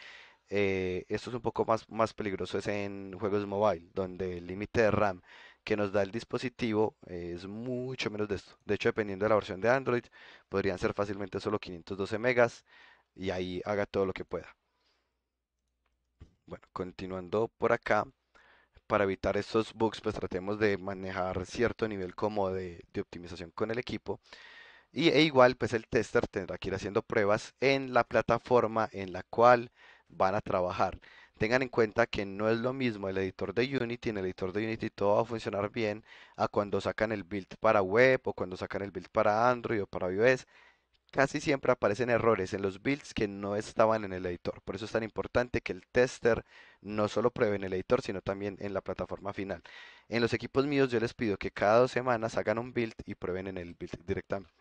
Eh, esto es un poco más, más peligroso es en juegos mobile, donde el límite de RAM que nos da el dispositivo eh, es mucho menos de esto. De hecho, dependiendo de la versión de Android, podrían ser fácilmente solo 512 megas y ahí haga todo lo que pueda. Bueno, continuando por acá, para evitar estos bugs, pues tratemos de manejar cierto nivel como de, optimización con el equipo. Y e igual, pues el tester tendrá que ir haciendo pruebas en la plataforma en la cual van a trabajar tengan en cuenta que no es lo mismo el editor de Unity, en el editor de Unity todo va a funcionar bien a cuando sacan el build para web o cuando sacan el build para Android o para iOS. Casi siempre aparecen errores en los builds que no estaban en el editor. Por eso es tan importante que el tester no solo pruebe en el editor, sino también en la plataforma final. En los equipos míos yo les pido que cada dos semanas hagan un build y prueben en el build directamente.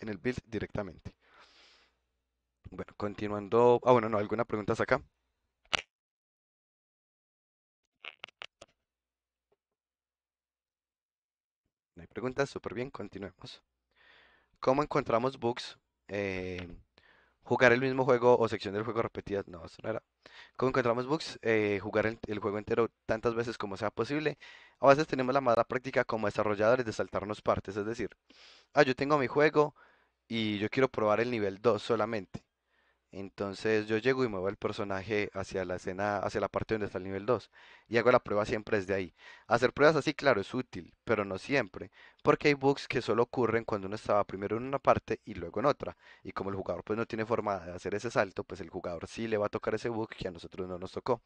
En el build directamente. Bueno, continuando. Ah, bueno, no, alguna pregunta acá. Preguntas, súper bien, continuemos. ¿Cómo encontramos bugs? jugar el mismo juego o sección del juego repetida? no, eso no era. Como encontramos bugs, eh, jugar el, juego entero tantas veces como sea posible. A veces tenemos la mala práctica como desarrolladores de saltarnos partes, es decir, ah, yo tengo mi juego y yo quiero probar el nivel 2 solamente. Entonces yo llego y muevo el personaje hacia la escena, hacia la parte donde está el nivel 2 y hago la prueba siempre desde ahí. Hacer pruebas así, claro, es útil, pero no siempre, porque hay bugs que solo ocurren cuando uno estaba primero en una parte y luego en otra. Y como el jugador pues no tiene forma de hacer ese salto, pues el jugador sí le va a tocar ese bug que a nosotros no nos tocó.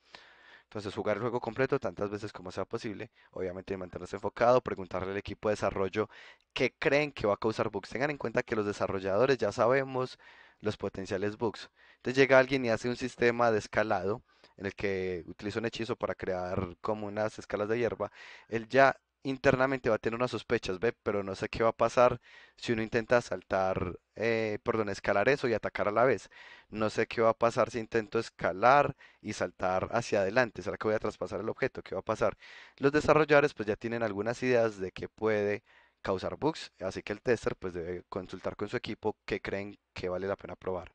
Entonces jugar el juego completo tantas veces como sea posible, obviamente mantenerse enfocado, preguntarle al equipo de desarrollo qué creen que va a causar bugs. Tengan en cuenta que los desarrolladores ya sabemos los potenciales bugs. Entonces llega alguien y hace un sistema de escalado en el que utiliza un hechizo para crear como unas escalas de hierba. Él ya internamente va a tener unas sospechas, ¿ve? Pero no sé qué va a pasar si uno intenta saltar, eh, perdón, escalar eso y atacar a la vez. No sé qué va a pasar si intento escalar y saltar hacia adelante. ¿Será que voy a traspasar el objeto? ¿Qué va a pasar? Los desarrolladores pues ya tienen algunas ideas de qué puede causar bugs, así que el tester pues debe consultar con su equipo que creen que vale la pena probar.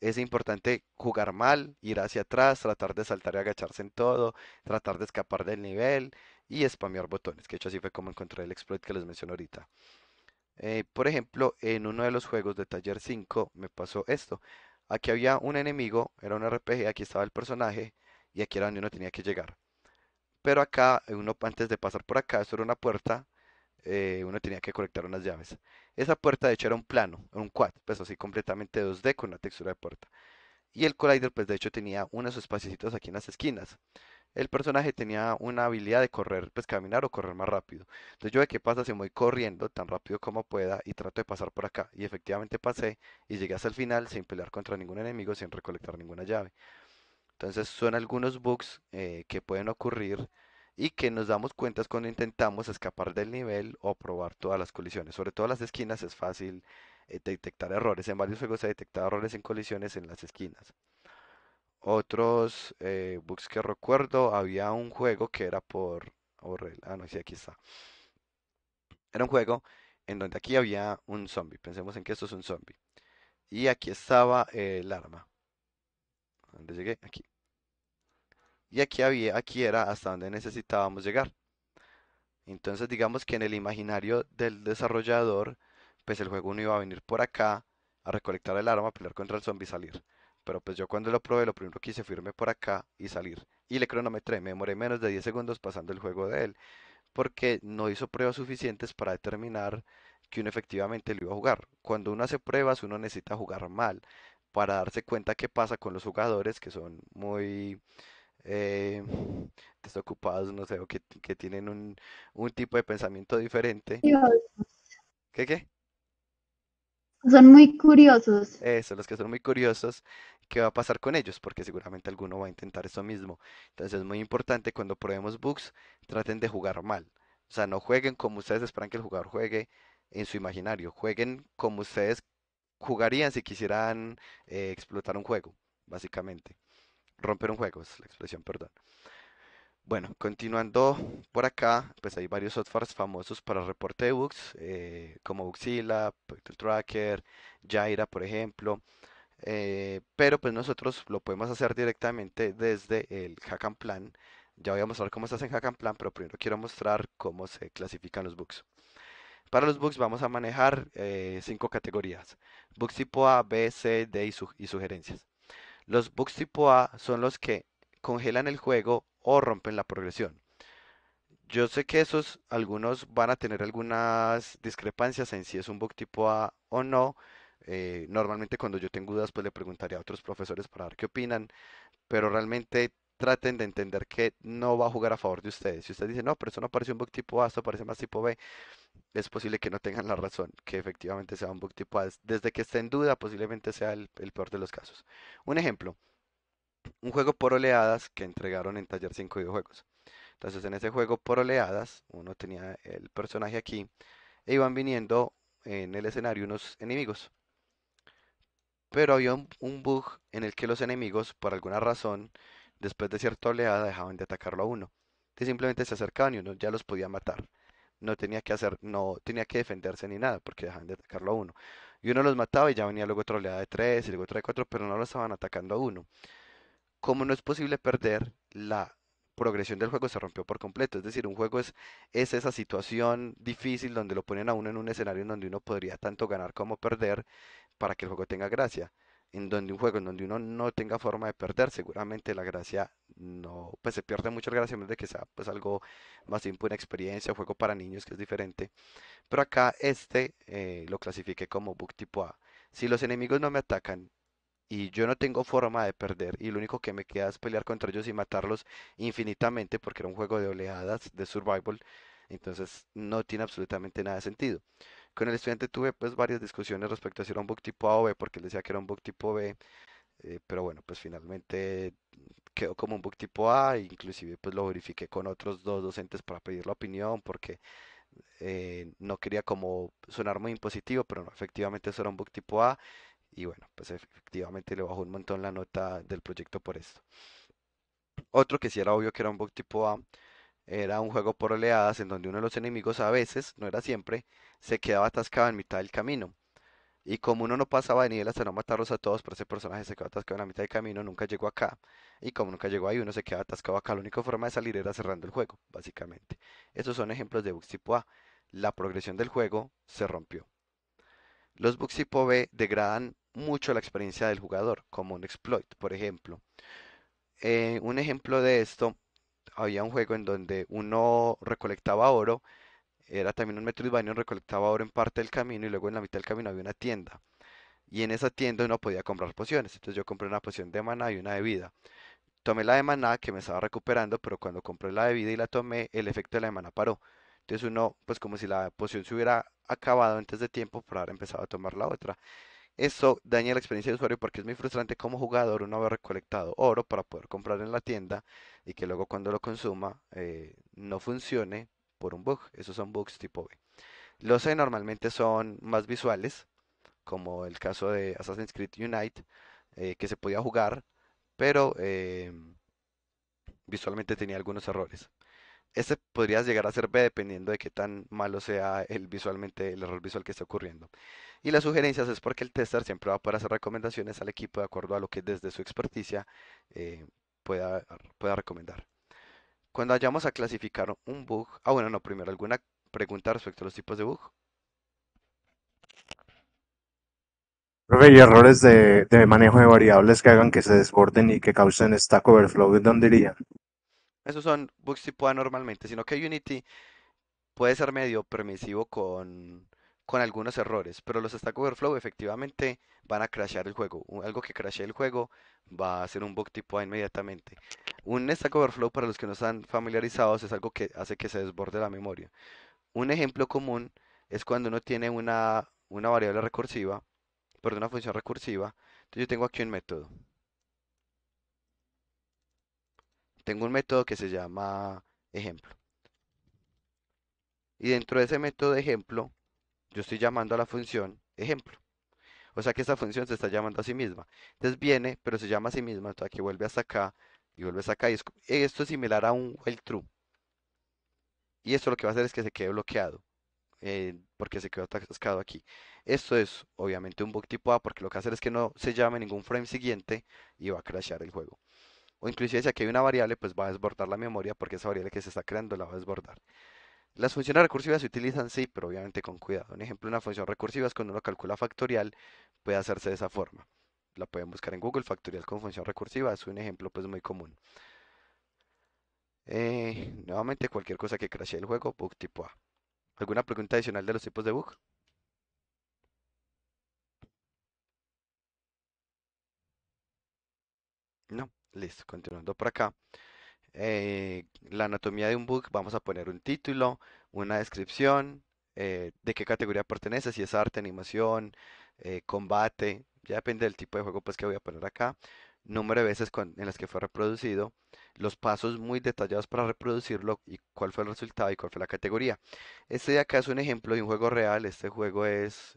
Es importante jugar mal, ir hacia atrás, tratar de saltar y agacharse en todo, tratar de escapar del nivel y spamear botones, que hecho así fue como encontré el exploit que les menciono ahorita. Eh, por ejemplo, en uno de los juegos de Taller 5 me pasó esto. Aquí había un enemigo, era un RPG, aquí estaba el personaje y aquí era donde uno tenía que llegar. Pero acá, eh, uno antes de pasar por acá, esto era una puerta, eh, uno tenía que colectar unas llaves. Esa puerta de hecho era un plano, un quad, pues así completamente 2D con la textura de puerta. Y el collider pues de hecho tenía unos espacios aquí en las esquinas. El personaje tenía una habilidad de correr, pues caminar o correr más rápido. Entonces yo de qué pasa si voy corriendo tan rápido como pueda y trato de pasar por acá. Y efectivamente pasé y llegué hasta el final sin pelear contra ningún enemigo, sin recolectar ninguna llave. Entonces son algunos bugs eh, que pueden ocurrir y que nos damos cuenta cuando intentamos escapar del nivel o probar todas las colisiones. Sobre todo las esquinas es fácil eh, detectar errores. En varios juegos se ha errores en colisiones en las esquinas. Otros eh, bugs que recuerdo, había un juego que era por... ah, no, sí, aquí está. Era un juego en donde aquí había un zombie. Pensemos en que esto es un zombie. Y aquí estaba el arma. ¿Dónde llegué? Aquí y aquí, había, aquí era hasta donde necesitábamos llegar. Entonces digamos que en el imaginario del desarrollador, pues el juego uno iba a venir por acá a recolectar el arma, pelear contra el zombie y salir. Pero pues yo cuando lo probé, lo primero que hice fue irme por acá y salir. Y le cronometré, me demoré menos de 10 segundos pasando el juego de él, porque no hizo pruebas suficientes para determinar que uno efectivamente lo iba a jugar. Cuando uno hace pruebas, uno necesita jugar mal para darse cuenta qué pasa con los jugadores que son muy eh, desocupados, no sé, o que, tienen un, tipo de pensamiento diferente. ¿Qué qué? Son muy curiosos. Eso, los que son muy curiosos, ¿qué va a pasar con ellos? Porque seguramente alguno va a intentar eso mismo. Entonces es muy importante cuando probemos bugs, traten de jugar mal. O sea, no jueguen como ustedes esperan que el jugador juegue en su imaginario. Jueguen como ustedes jugarían si quisieran eh, explotar un juego, básicamente romper un juego, es la expresión, perdón. Bueno, continuando por acá, pues hay varios softwares famosos para reporte de bugs, eh, como Bugzilla, Tracker, Jaira, por ejemplo. Eh, pero pues nosotros lo podemos hacer directamente desde el Hack and Plan. Ya voy a mostrar cómo se hace en Hack and Plan, pero primero quiero mostrar cómo se clasifican los bugs. Para los bugs vamos a manejar eh, cinco categorías. Bugs tipo A, B, C, D y sugerencias. Los bugs tipo A son los que congelan el juego o rompen la progresión. Yo sé que esos, algunos van a tener algunas discrepancias en si es un bug tipo A o no. Eh, normalmente cuando yo tengo dudas, pues le preguntaré a otros profesores para ver qué opinan, pero realmente traten de entender que no va a jugar a favor de ustedes. Si ustedes dicen, no, pero eso no parece un bug tipo A, esto parece más tipo B, es posible que no tengan la razón, que efectivamente sea un bug tipo A. Desde que esté en duda, posiblemente sea el, peor de los casos. Un ejemplo, un juego por oleadas que entregaron en Taller 5 Videojuegos. Entonces, en ese juego por oleadas, uno tenía el personaje aquí e iban viniendo en el escenario unos enemigos. Pero había un bug en el que los enemigos, por alguna razón, después de cierta oleada dejaban de atacarlo a uno. simplemente se acercaban y uno ya los podía matar. No tenía que hacer, no tenía que defenderse ni nada, porque dejaban de atacarlo a uno. Y uno los mataba y ya venía luego otra oleada de tres, y luego otra de cuatro, pero no lo estaban atacando a uno. Como no es posible perder, la progresión del juego se rompió por completo. Es decir, un juego es, es esa situación difícil donde lo ponen a uno en un escenario en donde uno podría tanto ganar como perder para que el juego tenga gracia en donde un juego en donde uno no tenga forma de perder, seguramente la gracia no, pues se pierde mucho la gracia, menos de que sea pues algo más simple una experiencia, juego para niños que es diferente. Pero acá este eh, lo clasifique como book tipo A. Si los enemigos no me atacan y yo no tengo forma de perder y lo único que me queda es pelear contra ellos y matarlos infinitamente porque era un juego de oleadas, de survival, entonces no tiene absolutamente nada de sentido. Con el estudiante tuve pues varias discusiones respecto a si era un bug tipo A o B, porque él decía que era un bug tipo B, eh, pero bueno, pues finalmente quedó como un bug tipo A, e inclusive pues lo verifiqué con otros dos docentes para pedir la opinión, porque eh, no quería como sonar muy impositivo, pero no, efectivamente eso era un bug tipo A, y bueno, pues efectivamente le bajó un montón la nota del proyecto por esto. Otro que sí era obvio que era un bug tipo A, era un juego por oleadas en donde uno de los enemigos a veces, no era siempre, se quedaba atascado en mitad del camino. Y como uno no pasaba de nivel hasta no matarlos a todos, pero ese personaje se quedaba atascado en la mitad del camino, nunca llegó acá. Y como nunca llegó ahí, uno se quedaba atascado acá. La única forma de salir era cerrando el juego, básicamente. Estos son ejemplos de bugs tipo A. La progresión del juego se rompió. Los bugs tipo B degradan mucho la experiencia del jugador, como un exploit, por ejemplo. Eh, un ejemplo de esto, había un juego en donde uno recolectaba oro era también un metro Metroidvania, recolectaba oro en parte del camino y luego en la mitad del camino había una tienda. Y en esa tienda uno podía comprar pociones. Entonces yo compré una poción de maná y una de vida. Tomé la de maná que me estaba recuperando, pero cuando compré la de vida y la tomé, el efecto de la de maná paró. Entonces uno, pues como si la poción se hubiera acabado antes de tiempo para haber empezado a tomar la otra. Eso daña la experiencia de usuario porque es muy frustrante como jugador uno haber recolectado oro para poder comprar en la tienda y que luego cuando lo consuma eh, no funcione por un bug. Esos son bugs tipo B. Los C e normalmente son más visuales, como el caso de Assassin's Creed Unite, eh, que se podía jugar, pero em, visualmente tenía algunos errores. Este podría llegar a ser B dependiendo de qué tan malo sea el visualmente el error visual que está ocurriendo. Y las sugerencias es porque el tester siempre va a poder hacer recomendaciones al equipo de acuerdo a lo que desde su experticia eh, pueda, pueda recomendar. Cuando vayamos a clasificar un bug, ah bueno, no, primero alguna pregunta respecto a los tipos de bug. Profe, y errores de, manejo de variables que hagan que se desborden y que causen Stack Overflow, ¿dónde irían? Esos son bugs tipo anormalmente. normalmente, sino que Unity puede ser medio permisivo con, con algunos errores, pero los Stack Overflow efectivamente van a crashear el juego. Algo que crashee el juego va a ser un bug tipo A inmediatamente. Un Stack Overflow, para los que no están familiarizados, es algo que hace que se desborde la memoria. Un ejemplo común es cuando uno tiene una, variable recursiva, perdón, una función recursiva. Entonces yo tengo aquí un método. Tengo un método que se llama ejemplo. Y dentro de ese método de ejemplo, yo estoy llamando a la función ejemplo. O sea que esta función se está llamando a sí misma. Entonces viene, pero se llama a sí misma. Entonces aquí vuelve hasta acá y vuelve hasta acá. esto es similar a un while true. Y esto lo que va a hacer es que se quede bloqueado. Eh, porque se quedó atascado aquí. Esto es obviamente un bug tipo A porque lo que va a hacer es que no se llame ningún frame siguiente y va a crashear el juego. O inclusive si aquí hay una variable, pues va a desbordar la memoria porque esa variable que se está creando la va a desbordar. Las funciones recursivas se utilizan sí, pero obviamente con cuidado. Un ejemplo, de una función recursiva es cuando uno calcula factorial, puede hacerse de esa forma. La pueden buscar en Google, factorial con función recursiva, es un ejemplo pues muy común. Eh, nuevamente, cualquier cosa que crashe el juego, bug tipo A. ¿Alguna pregunta adicional de los tipos de bug? No, listo, continuando por acá. Eh, la anatomía de un book, vamos a poner un título, una descripción, eh, de qué categoría pertenece, si es arte, animación, eh, combate, ya depende del tipo de juego pues, que voy a poner acá, número de veces en las que fue reproducido, los pasos muy detallados para reproducirlo y cuál fue el resultado y cuál fue la categoría. Este de acá es un ejemplo de un juego real, este juego es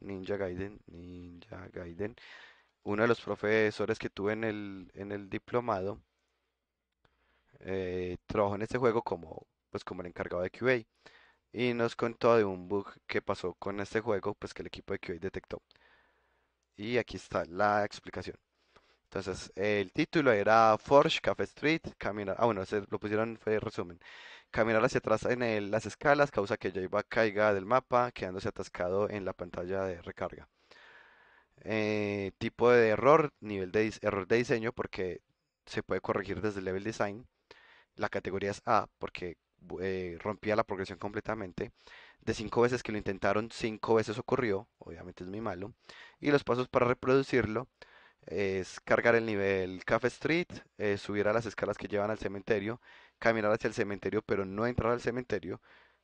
Ninja Gaiden, Ninja Gaiden, uno de los profesores que tuve en el, en el diplomado, eh, trabajó en este juego como, pues, como el encargado de QA y nos contó de un bug que pasó con este juego, pues que el equipo de QA detectó. Y aquí está la explicación. Entonces, el título era Forge Cafe Street, caminar, ah bueno, se lo pusieron fue resumen. Caminar hacia atrás en las escalas causa que Jaiba caiga del mapa, quedándose atascado en la pantalla de recarga. Eh, tipo de error, nivel de error de diseño, porque se puede corregir desde el level design la categoría es A porque eh, rompía la progresión completamente. De cinco veces que lo intentaron, cinco veces ocurrió, obviamente es muy malo. Y los pasos para reproducirlo es cargar el nivel Cafe Street, eh, subir a las escalas que llevan al cementerio, caminar hacia el cementerio pero no entrar al cementerio,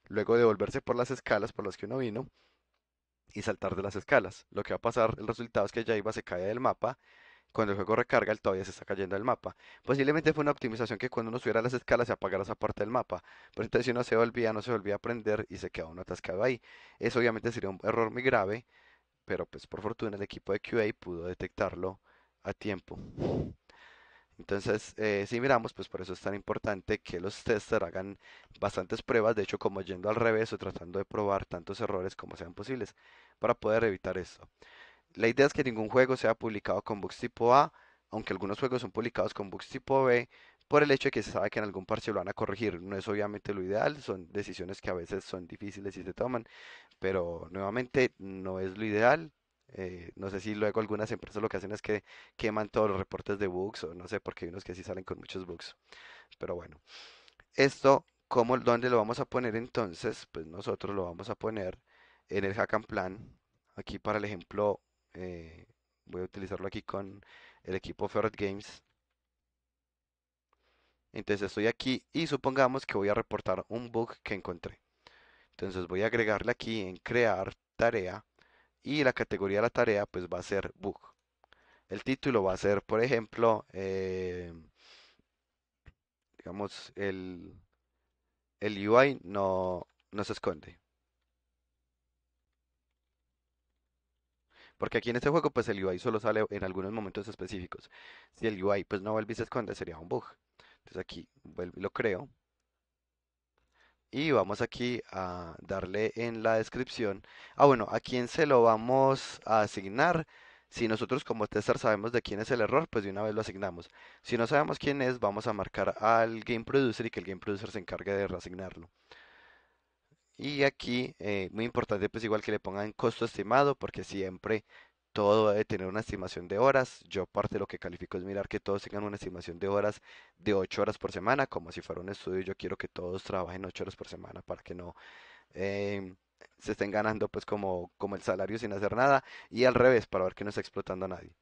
luego devolverse por las escalas por las que uno vino y saltar de las escalas. Lo que va a pasar, el resultado es que ya iba se cae del mapa cuando el juego recarga, él todavía se está cayendo el mapa. Posiblemente fue una optimización que cuando uno subiera las escalas se apagara esa parte del mapa. Pero entonces si uno se olvida, no se volvía a aprender y se queda uno atascado ahí. Eso obviamente sería un error muy grave, pero pues por fortuna el equipo de QA pudo detectarlo a tiempo. Entonces, eh, si miramos, pues por eso es tan importante que los testers hagan bastantes pruebas, de hecho como yendo al revés o tratando de probar tantos errores como sean posibles para poder evitar esto. La idea es que ningún juego sea publicado con bugs tipo A, aunque algunos juegos son publicados con bugs tipo B, por el hecho de que se sabe que en algún parche lo van a corregir. No es obviamente lo ideal, son decisiones que a veces son difíciles y se toman, pero nuevamente no es lo ideal. Eh, no sé si luego algunas empresas lo que hacen es que queman todos los reportes de bugs o no sé, porque hay unos que sí salen con muchos bugs. Pero bueno, esto, ¿cómo, ¿dónde lo vamos a poner entonces? Pues nosotros lo vamos a poner en el Hack and Plan, aquí para el ejemplo eh, voy a utilizarlo aquí con el equipo Ferret Games. Entonces estoy aquí y supongamos que voy a reportar un bug que encontré. Entonces voy a agregarle aquí en crear tarea y la categoría de la tarea pues va a ser bug. El título va a ser, por ejemplo, eh, digamos, el, el UI no, no se esconde. Porque aquí en este juego, pues el UI solo sale en algunos momentos específicos. Si el UI pues no vuelve y se esconde, sería un bug. Entonces aquí vuelvo y lo creo. Y vamos aquí a darle en la descripción. Ah, bueno, a quién se lo vamos a asignar. Si nosotros como tester sabemos de quién es el error, pues de una vez lo asignamos. Si no sabemos quién es, vamos a marcar al Game Producer y que el Game Producer se encargue de reasignarlo. Y aquí, eh, muy importante, pues igual que le pongan costo estimado, porque siempre todo debe tener una estimación de horas. Yo parte de lo que califico es mirar que todos tengan una estimación de horas de 8 horas por semana, como si fuera un estudio. Yo quiero que todos trabajen 8 horas por semana para que no em, se estén ganando pues como, como el salario sin hacer nada y al revés, para ver que no está explotando a nadie.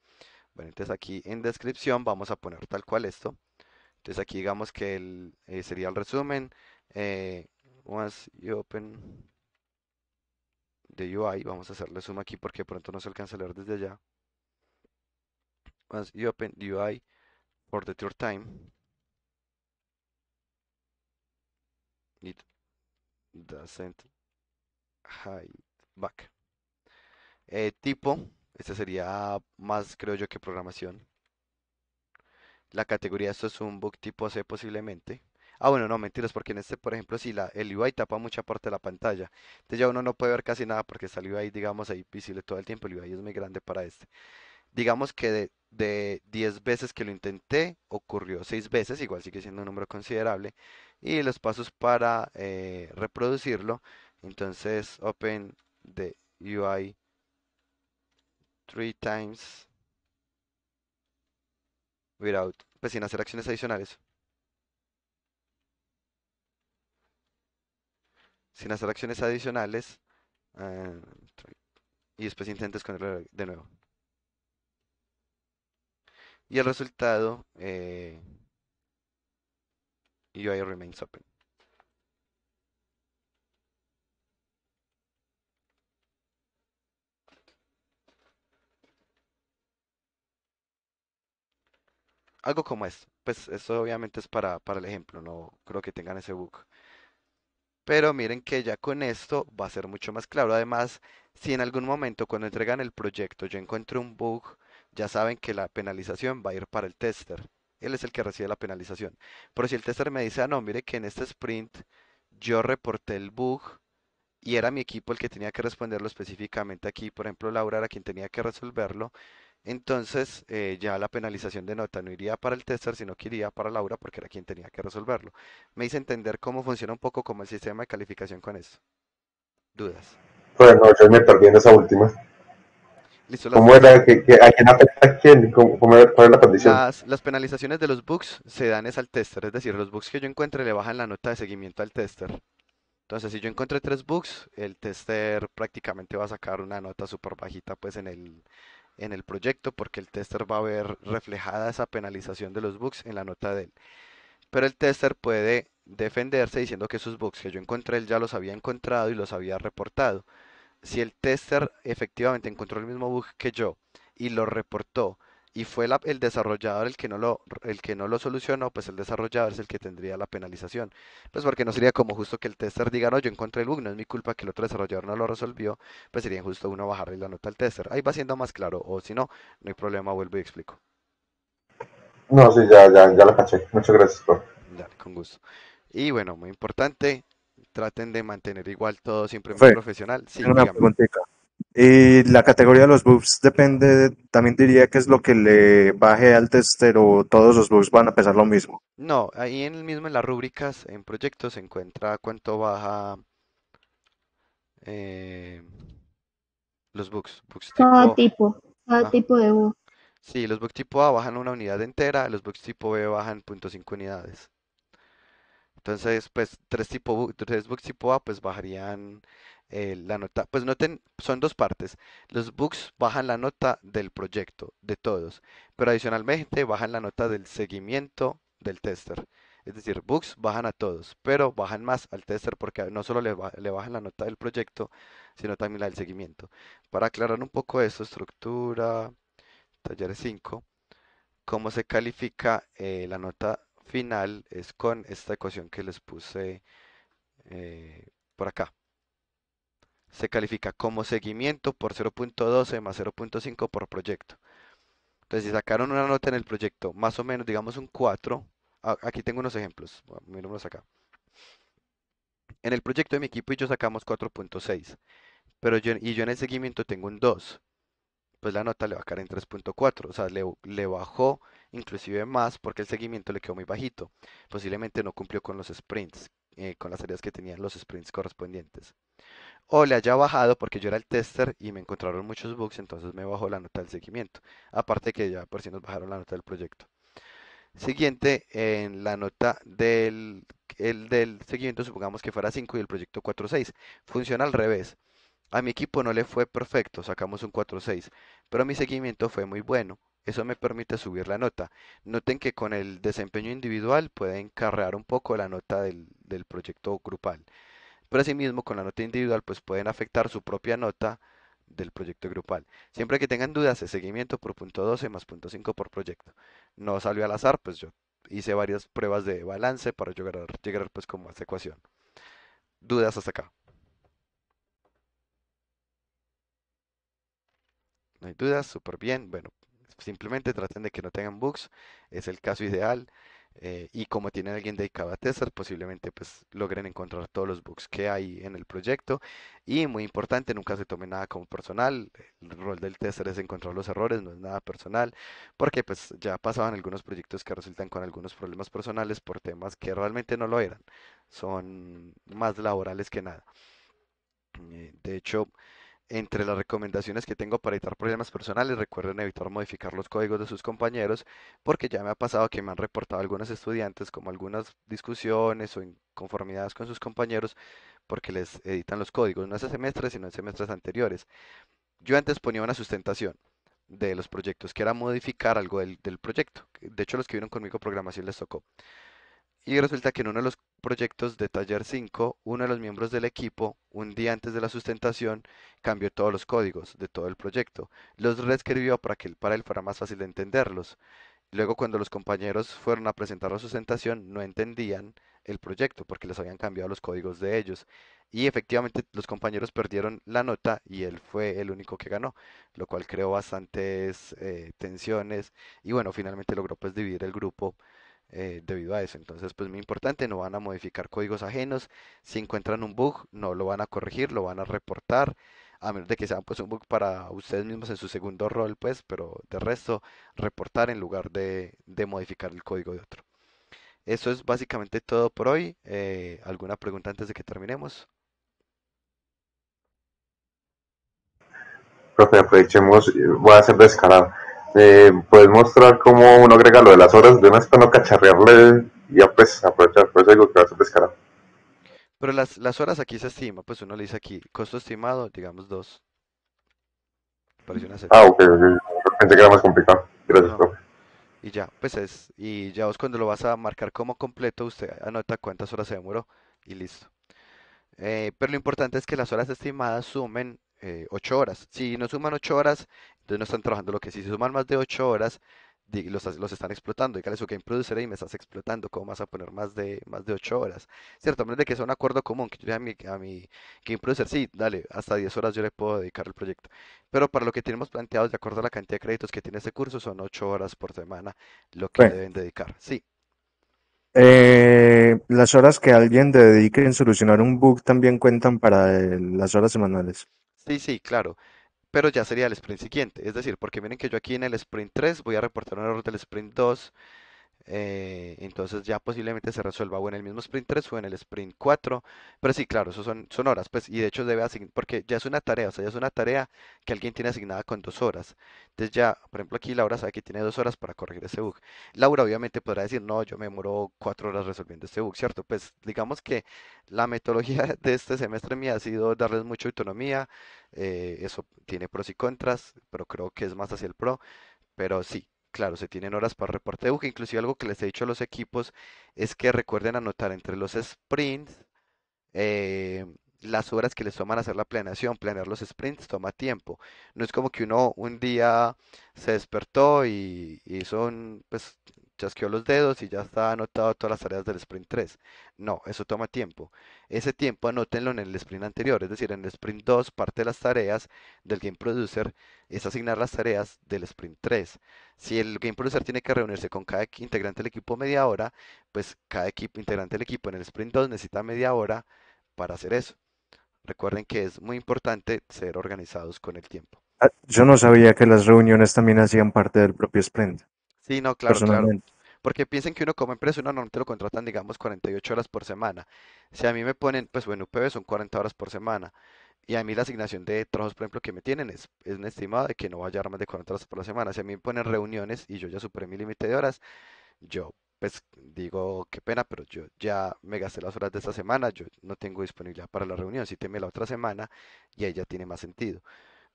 Bueno, entonces aquí en descripción vamos a poner tal cual esto. Entonces aquí digamos que el, eh, sería el resumen. Eh, once you open the UI, vamos a hacerle zoom aquí porque pronto no se alcanza a leer desde allá. Once you open the UI for the tour time, it doesn't hide back. Eh, tipo, este sería más creo yo que programación. La categoría esto es un book tipo C posiblemente. Ah, bueno, no, mentiras, porque en este, por ejemplo, si la, el UI tapa mucha parte de la pantalla. Entonces ya uno no puede ver casi nada porque salió el UI, digamos, ahí visible todo el tiempo. El UI es muy grande para este. Digamos que de, 10 veces que lo intenté, ocurrió 6 veces, igual sigue siendo un número considerable. Y los pasos para eh, reproducirlo, entonces open the UI 3 times without, pues sin hacer acciones adicionales. sin hacer acciones adicionales. Eh, y después con el de nuevo. Y el resultado, y eh, UI remains open. Algo como esto. Pues eso obviamente es para, para el ejemplo, no creo que tengan ese bug. Pero miren que ya con esto va a ser mucho más claro. Además, si en algún momento cuando entregan el proyecto yo encuentro un bug, ya saben que la penalización va a ir para el tester. Él es el que recibe la penalización. Pero si el tester me dice, ah, no, mire que en este sprint yo reporté el bug y era mi equipo el que tenía que responderlo específicamente aquí. Por ejemplo, Laura era quien tenía que resolverlo entonces eh, ya la penalización de nota no iría para el tester, sino que iría para Laura porque era quien tenía que resolverlo. Me hice entender cómo funciona un poco como el sistema de calificación con eso ¿Dudas? Bueno, pues yo me perdí en esa última. Listo, ¿Cómo era? que a quién quién? ¿Cómo, la condición? Las, penalizaciones de los bugs se dan es al tester, es decir, los bugs que yo encuentre le bajan la nota de seguimiento al tester. Entonces, si yo encontré tres bugs, el tester prácticamente va a sacar una nota super bajita pues en el, en el proyecto porque el tester va a ver reflejada esa penalización de los bugs en la nota de él. Pero el tester puede defenderse diciendo que esos bugs que yo encontré él ya los había encontrado y los había reportado. Si el tester efectivamente encontró el mismo bug que yo y lo reportó, y fue el desarrollador el que, no lo, el que no lo solucionó, pues el desarrollador es el que tendría la penalización. Pues porque no sería como justo que el tester diga, no, yo encontré el bug, no es mi culpa que el otro desarrollador no lo resolvió, pues sería injusto uno bajarle la nota al tester. Ahí va siendo más claro, o si no, no hay problema, vuelvo y explico. No, sí, ya, ya, ya lo caché. Muchas gracias, por. con gusto. Y bueno, muy importante, traten de mantener igual todo siempre muy profesional. Sí, una y eh, la categoría de los bugs depende, también diría que es lo que le baje al tester o todos los bugs van a pesar lo mismo. No, ahí en el mismo en las rúbricas, en proyectos, se encuentra cuánto baja eh, los bugs. tipo... Todo tipo, todo tipo de bug. Sí, los bugs tipo A bajan una unidad entera, los bugs tipo B bajan 0.5 unidades. Entonces, pues tres, tipo, tres bugs tipo A pues bajarían eh, la nota, pues noten, son dos partes. Los books bajan la nota del proyecto, de todos, pero adicionalmente bajan la nota del seguimiento del tester. Es decir, books bajan a todos, pero bajan más al tester porque no solo le, bajan la nota del proyecto, sino también la del seguimiento. Para aclarar un poco eso estructura, talleres 5, cómo se califica eh, la nota final es con esta ecuación que les puse eh, por acá se califica como seguimiento por 0.12 más 0.5 por proyecto. Entonces, si sacaron una nota en el proyecto, más o menos, digamos un 4, aquí tengo unos ejemplos, ah, acá. En el proyecto de mi equipo y yo sacamos 4.6, pero yo, y yo en el seguimiento tengo un 2, pues la nota le va a caer en 3.4, o sea, le, bajó inclusive más porque el seguimiento le quedó muy bajito. Posiblemente no cumplió con los sprints, eh, con las áreas que tenían los sprints correspondientes o le haya bajado porque yo era el tester y me encontraron muchos bugs, entonces me bajó la nota del seguimiento. Aparte que ya por si nos bajaron la nota del proyecto. Siguiente, en la nota del, el del seguimiento, supongamos que fuera 5 y el proyecto 4.6. Funciona al revés. A mi equipo no le fue perfecto, sacamos un 4.6, pero mi seguimiento fue muy bueno. Eso me permite subir la nota. Noten que con el desempeño individual puede encarrear un poco la nota del, del proyecto grupal pero asimismo con la nota individual pues pueden afectar su propia nota del proyecto grupal. Siempre que tengan dudas, es seguimiento por punto 12 más punto 5 por proyecto. No salió al azar, pues yo hice varias pruebas de balance para llegar, llegar pues como a esta ecuación. Dudas hasta acá. No hay dudas, súper bien. Bueno, simplemente traten de que no tengan bugs, es el caso ideal. Eh, y como tienen alguien dedicado a testers posiblemente pues logren encontrar todos los bugs que hay en el proyecto. Y muy importante, nunca se tome nada como personal. El rol del tester es encontrar los errores, no es nada personal, porque pues ya pasaban algunos proyectos que resultan con algunos problemas personales por temas que realmente no lo eran. Son más laborales que nada. Eh, de hecho, entre las recomendaciones que tengo para evitar problemas personales, recuerden evitar modificar los códigos de sus compañeros, porque ya me ha pasado que me han reportado algunos estudiantes como algunas discusiones o inconformidades con sus compañeros, porque les editan los códigos, no hace semestres, sino en semestres anteriores. Yo antes ponía una sustentación de los proyectos, que era modificar algo del, del proyecto. De hecho, los que vieron conmigo programación les tocó. Y resulta que en uno de los proyectos de Taller 5, uno de los miembros del equipo, un día antes de la sustentación, cambió todos los códigos de todo el proyecto. Los reescribió para que para él fuera más fácil de entenderlos. Luego, cuando los compañeros fueron a presentar la sustentación, no entendían el proyecto porque les habían cambiado los códigos de ellos. Y efectivamente los compañeros perdieron la nota y él fue el único que ganó, lo cual creó bastantes eh, tensiones y bueno, finalmente logró pues dividir el grupo eh, debido a eso. Entonces, pues muy importante, no van a modificar códigos ajenos. Si encuentran un bug, no lo van a corregir, lo van a reportar, a menos de que sea pues, un bug para ustedes mismos en su segundo rol, pues, pero de resto, reportar en lugar de, modificar el código de otro. Eso es básicamente todo por hoy. Eh, ¿Alguna pregunta antes de que terminemos? Profe, aprovechemos, voy a hacer descarado. Eh, puedes mostrar cómo uno agrega lo de las horas de para no cacharrearle y ya pues aprovechar, por eso digo que va a ser Pero las, las horas aquí se estima, pues uno le dice aquí, costo estimado, digamos dos Parece una Ah, ok, que era más complicado. Gracias, profe. Y ya, pues es, y ya vos cuando lo vas a marcar como completo, usted anota cuántas horas se demoró y listo. Eh, pero lo importante es que las horas estimadas sumen eh, ocho horas. Si no suman ocho horas, entonces no están trabajando lo que si se suman más de 8 horas, los, están explotando. Dígale su game producer y me estás explotando, ¿cómo vas a poner más de, más de 8 horas? Cierto, a menos de que sea un acuerdo común, que yo a mi, a mi game sí, dale, hasta 10 horas yo le puedo dedicar el proyecto. Pero para lo que tenemos planteado, de acuerdo a la cantidad de créditos que tiene este curso, son 8 horas por semana lo que deben dedicar. Sí. Eh, las horas que alguien dedique en solucionar un bug también cuentan para eh, las horas semanales. Sí, sí, claro pero ya sería el sprint siguiente. Es decir, porque miren que yo aquí en el sprint 3 voy a reportar un error del sprint 2 eh, entonces ya posiblemente se resuelva o en el mismo sprint 3 o en el sprint 4. Pero sí, claro, eso son, son horas. Pues, y de hecho debe asignar, porque ya es una tarea, o sea, ya es una tarea que alguien tiene asignada con dos horas. Entonces ya, por ejemplo, aquí Laura sabe que tiene dos horas para corregir ese bug. Laura obviamente podrá decir, no, yo me demoro cuatro horas resolviendo este bug, ¿cierto? Pues digamos que la metodología de este semestre mía ha sido darles mucha autonomía. Eh, eso tiene pros y contras, pero creo que es más hacia el pro. Pero sí, claro, se tienen horas para reporte. que inclusive algo que les he dicho a los equipos es que recuerden anotar entre los sprints eh, las horas que les toman hacer la planeación, planear los sprints toma tiempo. No es como que uno un día se despertó y hizo un, pues chasqueó los dedos y ya está anotado todas las tareas del sprint 3. No, eso toma tiempo. Ese tiempo anótenlo en el sprint anterior, es decir, en el sprint 2 parte de las tareas del game producer es asignar las tareas del sprint 3. Si el game producer tiene que reunirse con cada integrante del equipo media hora, pues cada equipo, integrante del equipo en el sprint 2 necesita media hora para hacer eso. Recuerden que es muy importante ser organizados con el tiempo. Ah, yo no sabía que las reuniones también hacían parte del propio Splend. Sí, no, claro, claro. Porque piensen que uno como empresa, uno normalmente lo contratan, digamos, 48 horas por semana. Si a mí me ponen, pues bueno, UPB son 40 horas por semana. Y a mí la asignación de trabajos, por ejemplo, que me tienen es, una estimada de que no vaya a dar más de 40 horas por la semana. Si a mí me ponen reuniones y yo ya superé mi límite de horas, yo pues digo, qué pena, pero yo ya me gasté las horas de esta semana, yo no tengo disponibilidad para la reunión, si teme la otra semana y ahí ya tiene más sentido.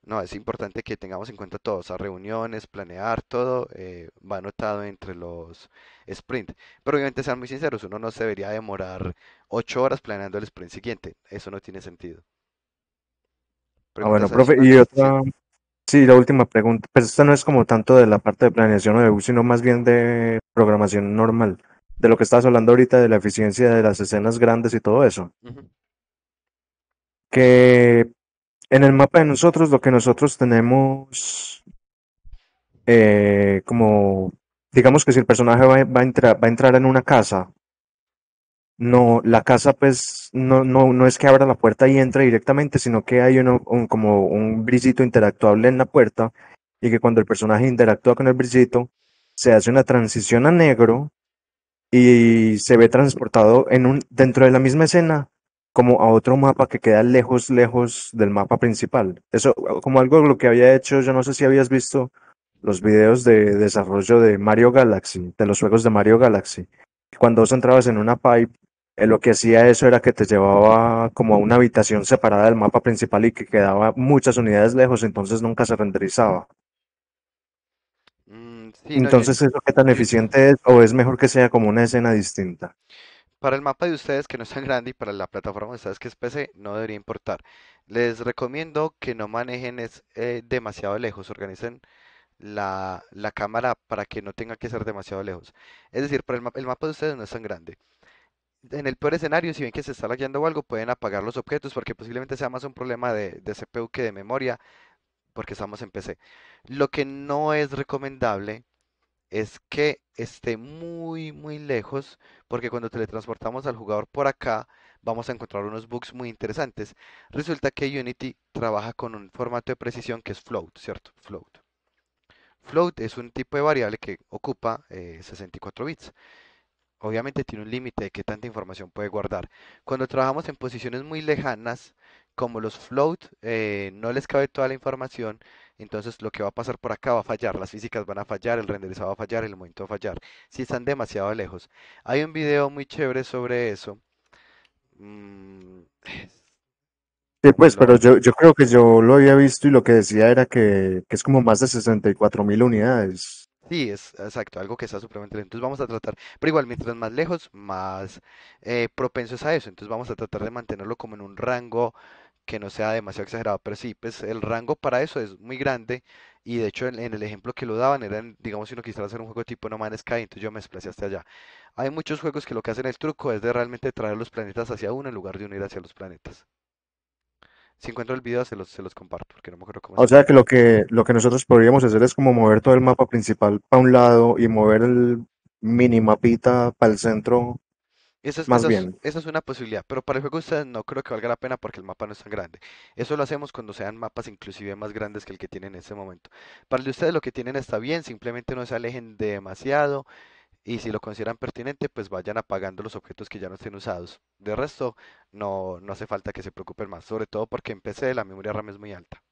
No, es importante que tengamos en cuenta todas las reuniones, planear todo, eh, va anotado entre los sprints. Pero obviamente sean muy sinceros, uno no se debería demorar ocho horas planeando el sprint siguiente, eso no tiene sentido. ah, bueno, profe, y otra, Sí, la última pregunta. Pues esta no es como tanto de la parte de planeación o de sino más bien de programación normal. De lo que estás hablando ahorita, de la eficiencia de las escenas grandes y todo eso. Que en el mapa de nosotros, lo que nosotros tenemos eh, como, digamos que si el personaje va, va, va a entrar en una casa, no, la casa pues no, no, no es que abra la puerta y entre directamente, sino que hay uno, como un brisito interactuable en la puerta y que cuando el personaje interactúa con el brisito, se hace una transición a negro y se ve transportado en un, dentro de la misma escena como a otro mapa que queda lejos, lejos del mapa principal. Eso como algo lo que había hecho, yo no sé si habías visto los videos de desarrollo de Mario Galaxy, de los juegos de Mario Galaxy. Cuando vos entrabas en una pipe lo que hacía eso era que te llevaba como a una habitación separada del mapa principal y que quedaba muchas unidades lejos, entonces nunca se renderizaba. Mm, entonces, ¿eso qué tan eficiente es o es mejor que sea como una escena distinta? Para el mapa de ustedes que no es tan grande y para la plataforma de ustedes que es PC, no debería importar. Les recomiendo que no manejen es, eh, demasiado lejos, organicen la, cámara para que no tenga que ser demasiado lejos. Es decir, para el mapa de ustedes no es tan grande en el peor escenario, si ven que se está lagueando o algo, pueden apagar los objetos porque posiblemente sea más un problema de, CPU que de memoria, porque estamos en PC. Lo que no es recomendable es que esté muy, muy lejos, porque cuando teletransportamos al jugador por acá, vamos a encontrar unos bugs muy interesantes. Resulta que Unity trabaja con un formato de precisión que es float, ¿cierto? Float. Float es un tipo de variable que ocupa 64 eh, bits obviamente tiene un límite de qué tanta información puede guardar. Cuando trabajamos en posiciones muy lejanas, como los float, eh, no les cabe toda la información, entonces lo que va a pasar por acá va a fallar, las físicas van a fallar, el renderizado va a fallar, el momento va a fallar, si están demasiado lejos. Hay un video muy chévere sobre eso. Mm, sí, pues, pero yo, creo que yo lo había visto y lo que decía era que, es como más de 64 mil unidades. Sí, es exacto, algo que está supremamente lejos. Entonces vamos a tratar, pero igual, mientras más lejos, más eh, propenso a eso. Entonces vamos a tratar de mantenerlo como en un rango que no sea demasiado exagerado. Pero sí, pues el rango para eso es muy grande. Y de hecho, en, el ejemplo que lo daban, era, digamos, si uno quisiera hacer un juego tipo No Man's Sky, entonces yo me desplacé hasta allá. Hay muchos juegos que lo que hacen el truco es de realmente traer los planetas hacia uno en lugar de unir hacia los planetas. Si encuentro el video, se los, comparto, porque no me acuerdo cómo O sea que lo, que nosotros podríamos hacer es como mover todo el mapa principal para un lado y mover el mini mapita para el centro. Eso es, más es una posibilidad, pero para el juego ustedes no creo que valga la pena porque el mapa no es tan grande. Eso lo hacemos cuando sean mapas inclusive más grandes que el que tienen en este momento. Para el de ustedes lo que tienen está bien, simplemente no se alejen demasiado y si lo consideran pertinente, pues vayan apagando los objetos que ya no estén usados. De resto, no, hace falta que se preocupen más, sobre todo porque en PC la memoria RAM es muy alta.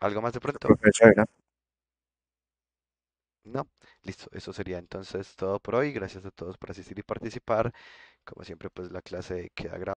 ¿Algo más de pronto? No, listo, eso sería entonces todo por hoy. Gracias a todos por asistir y participar. Como siempre, pues la clase queda grabada.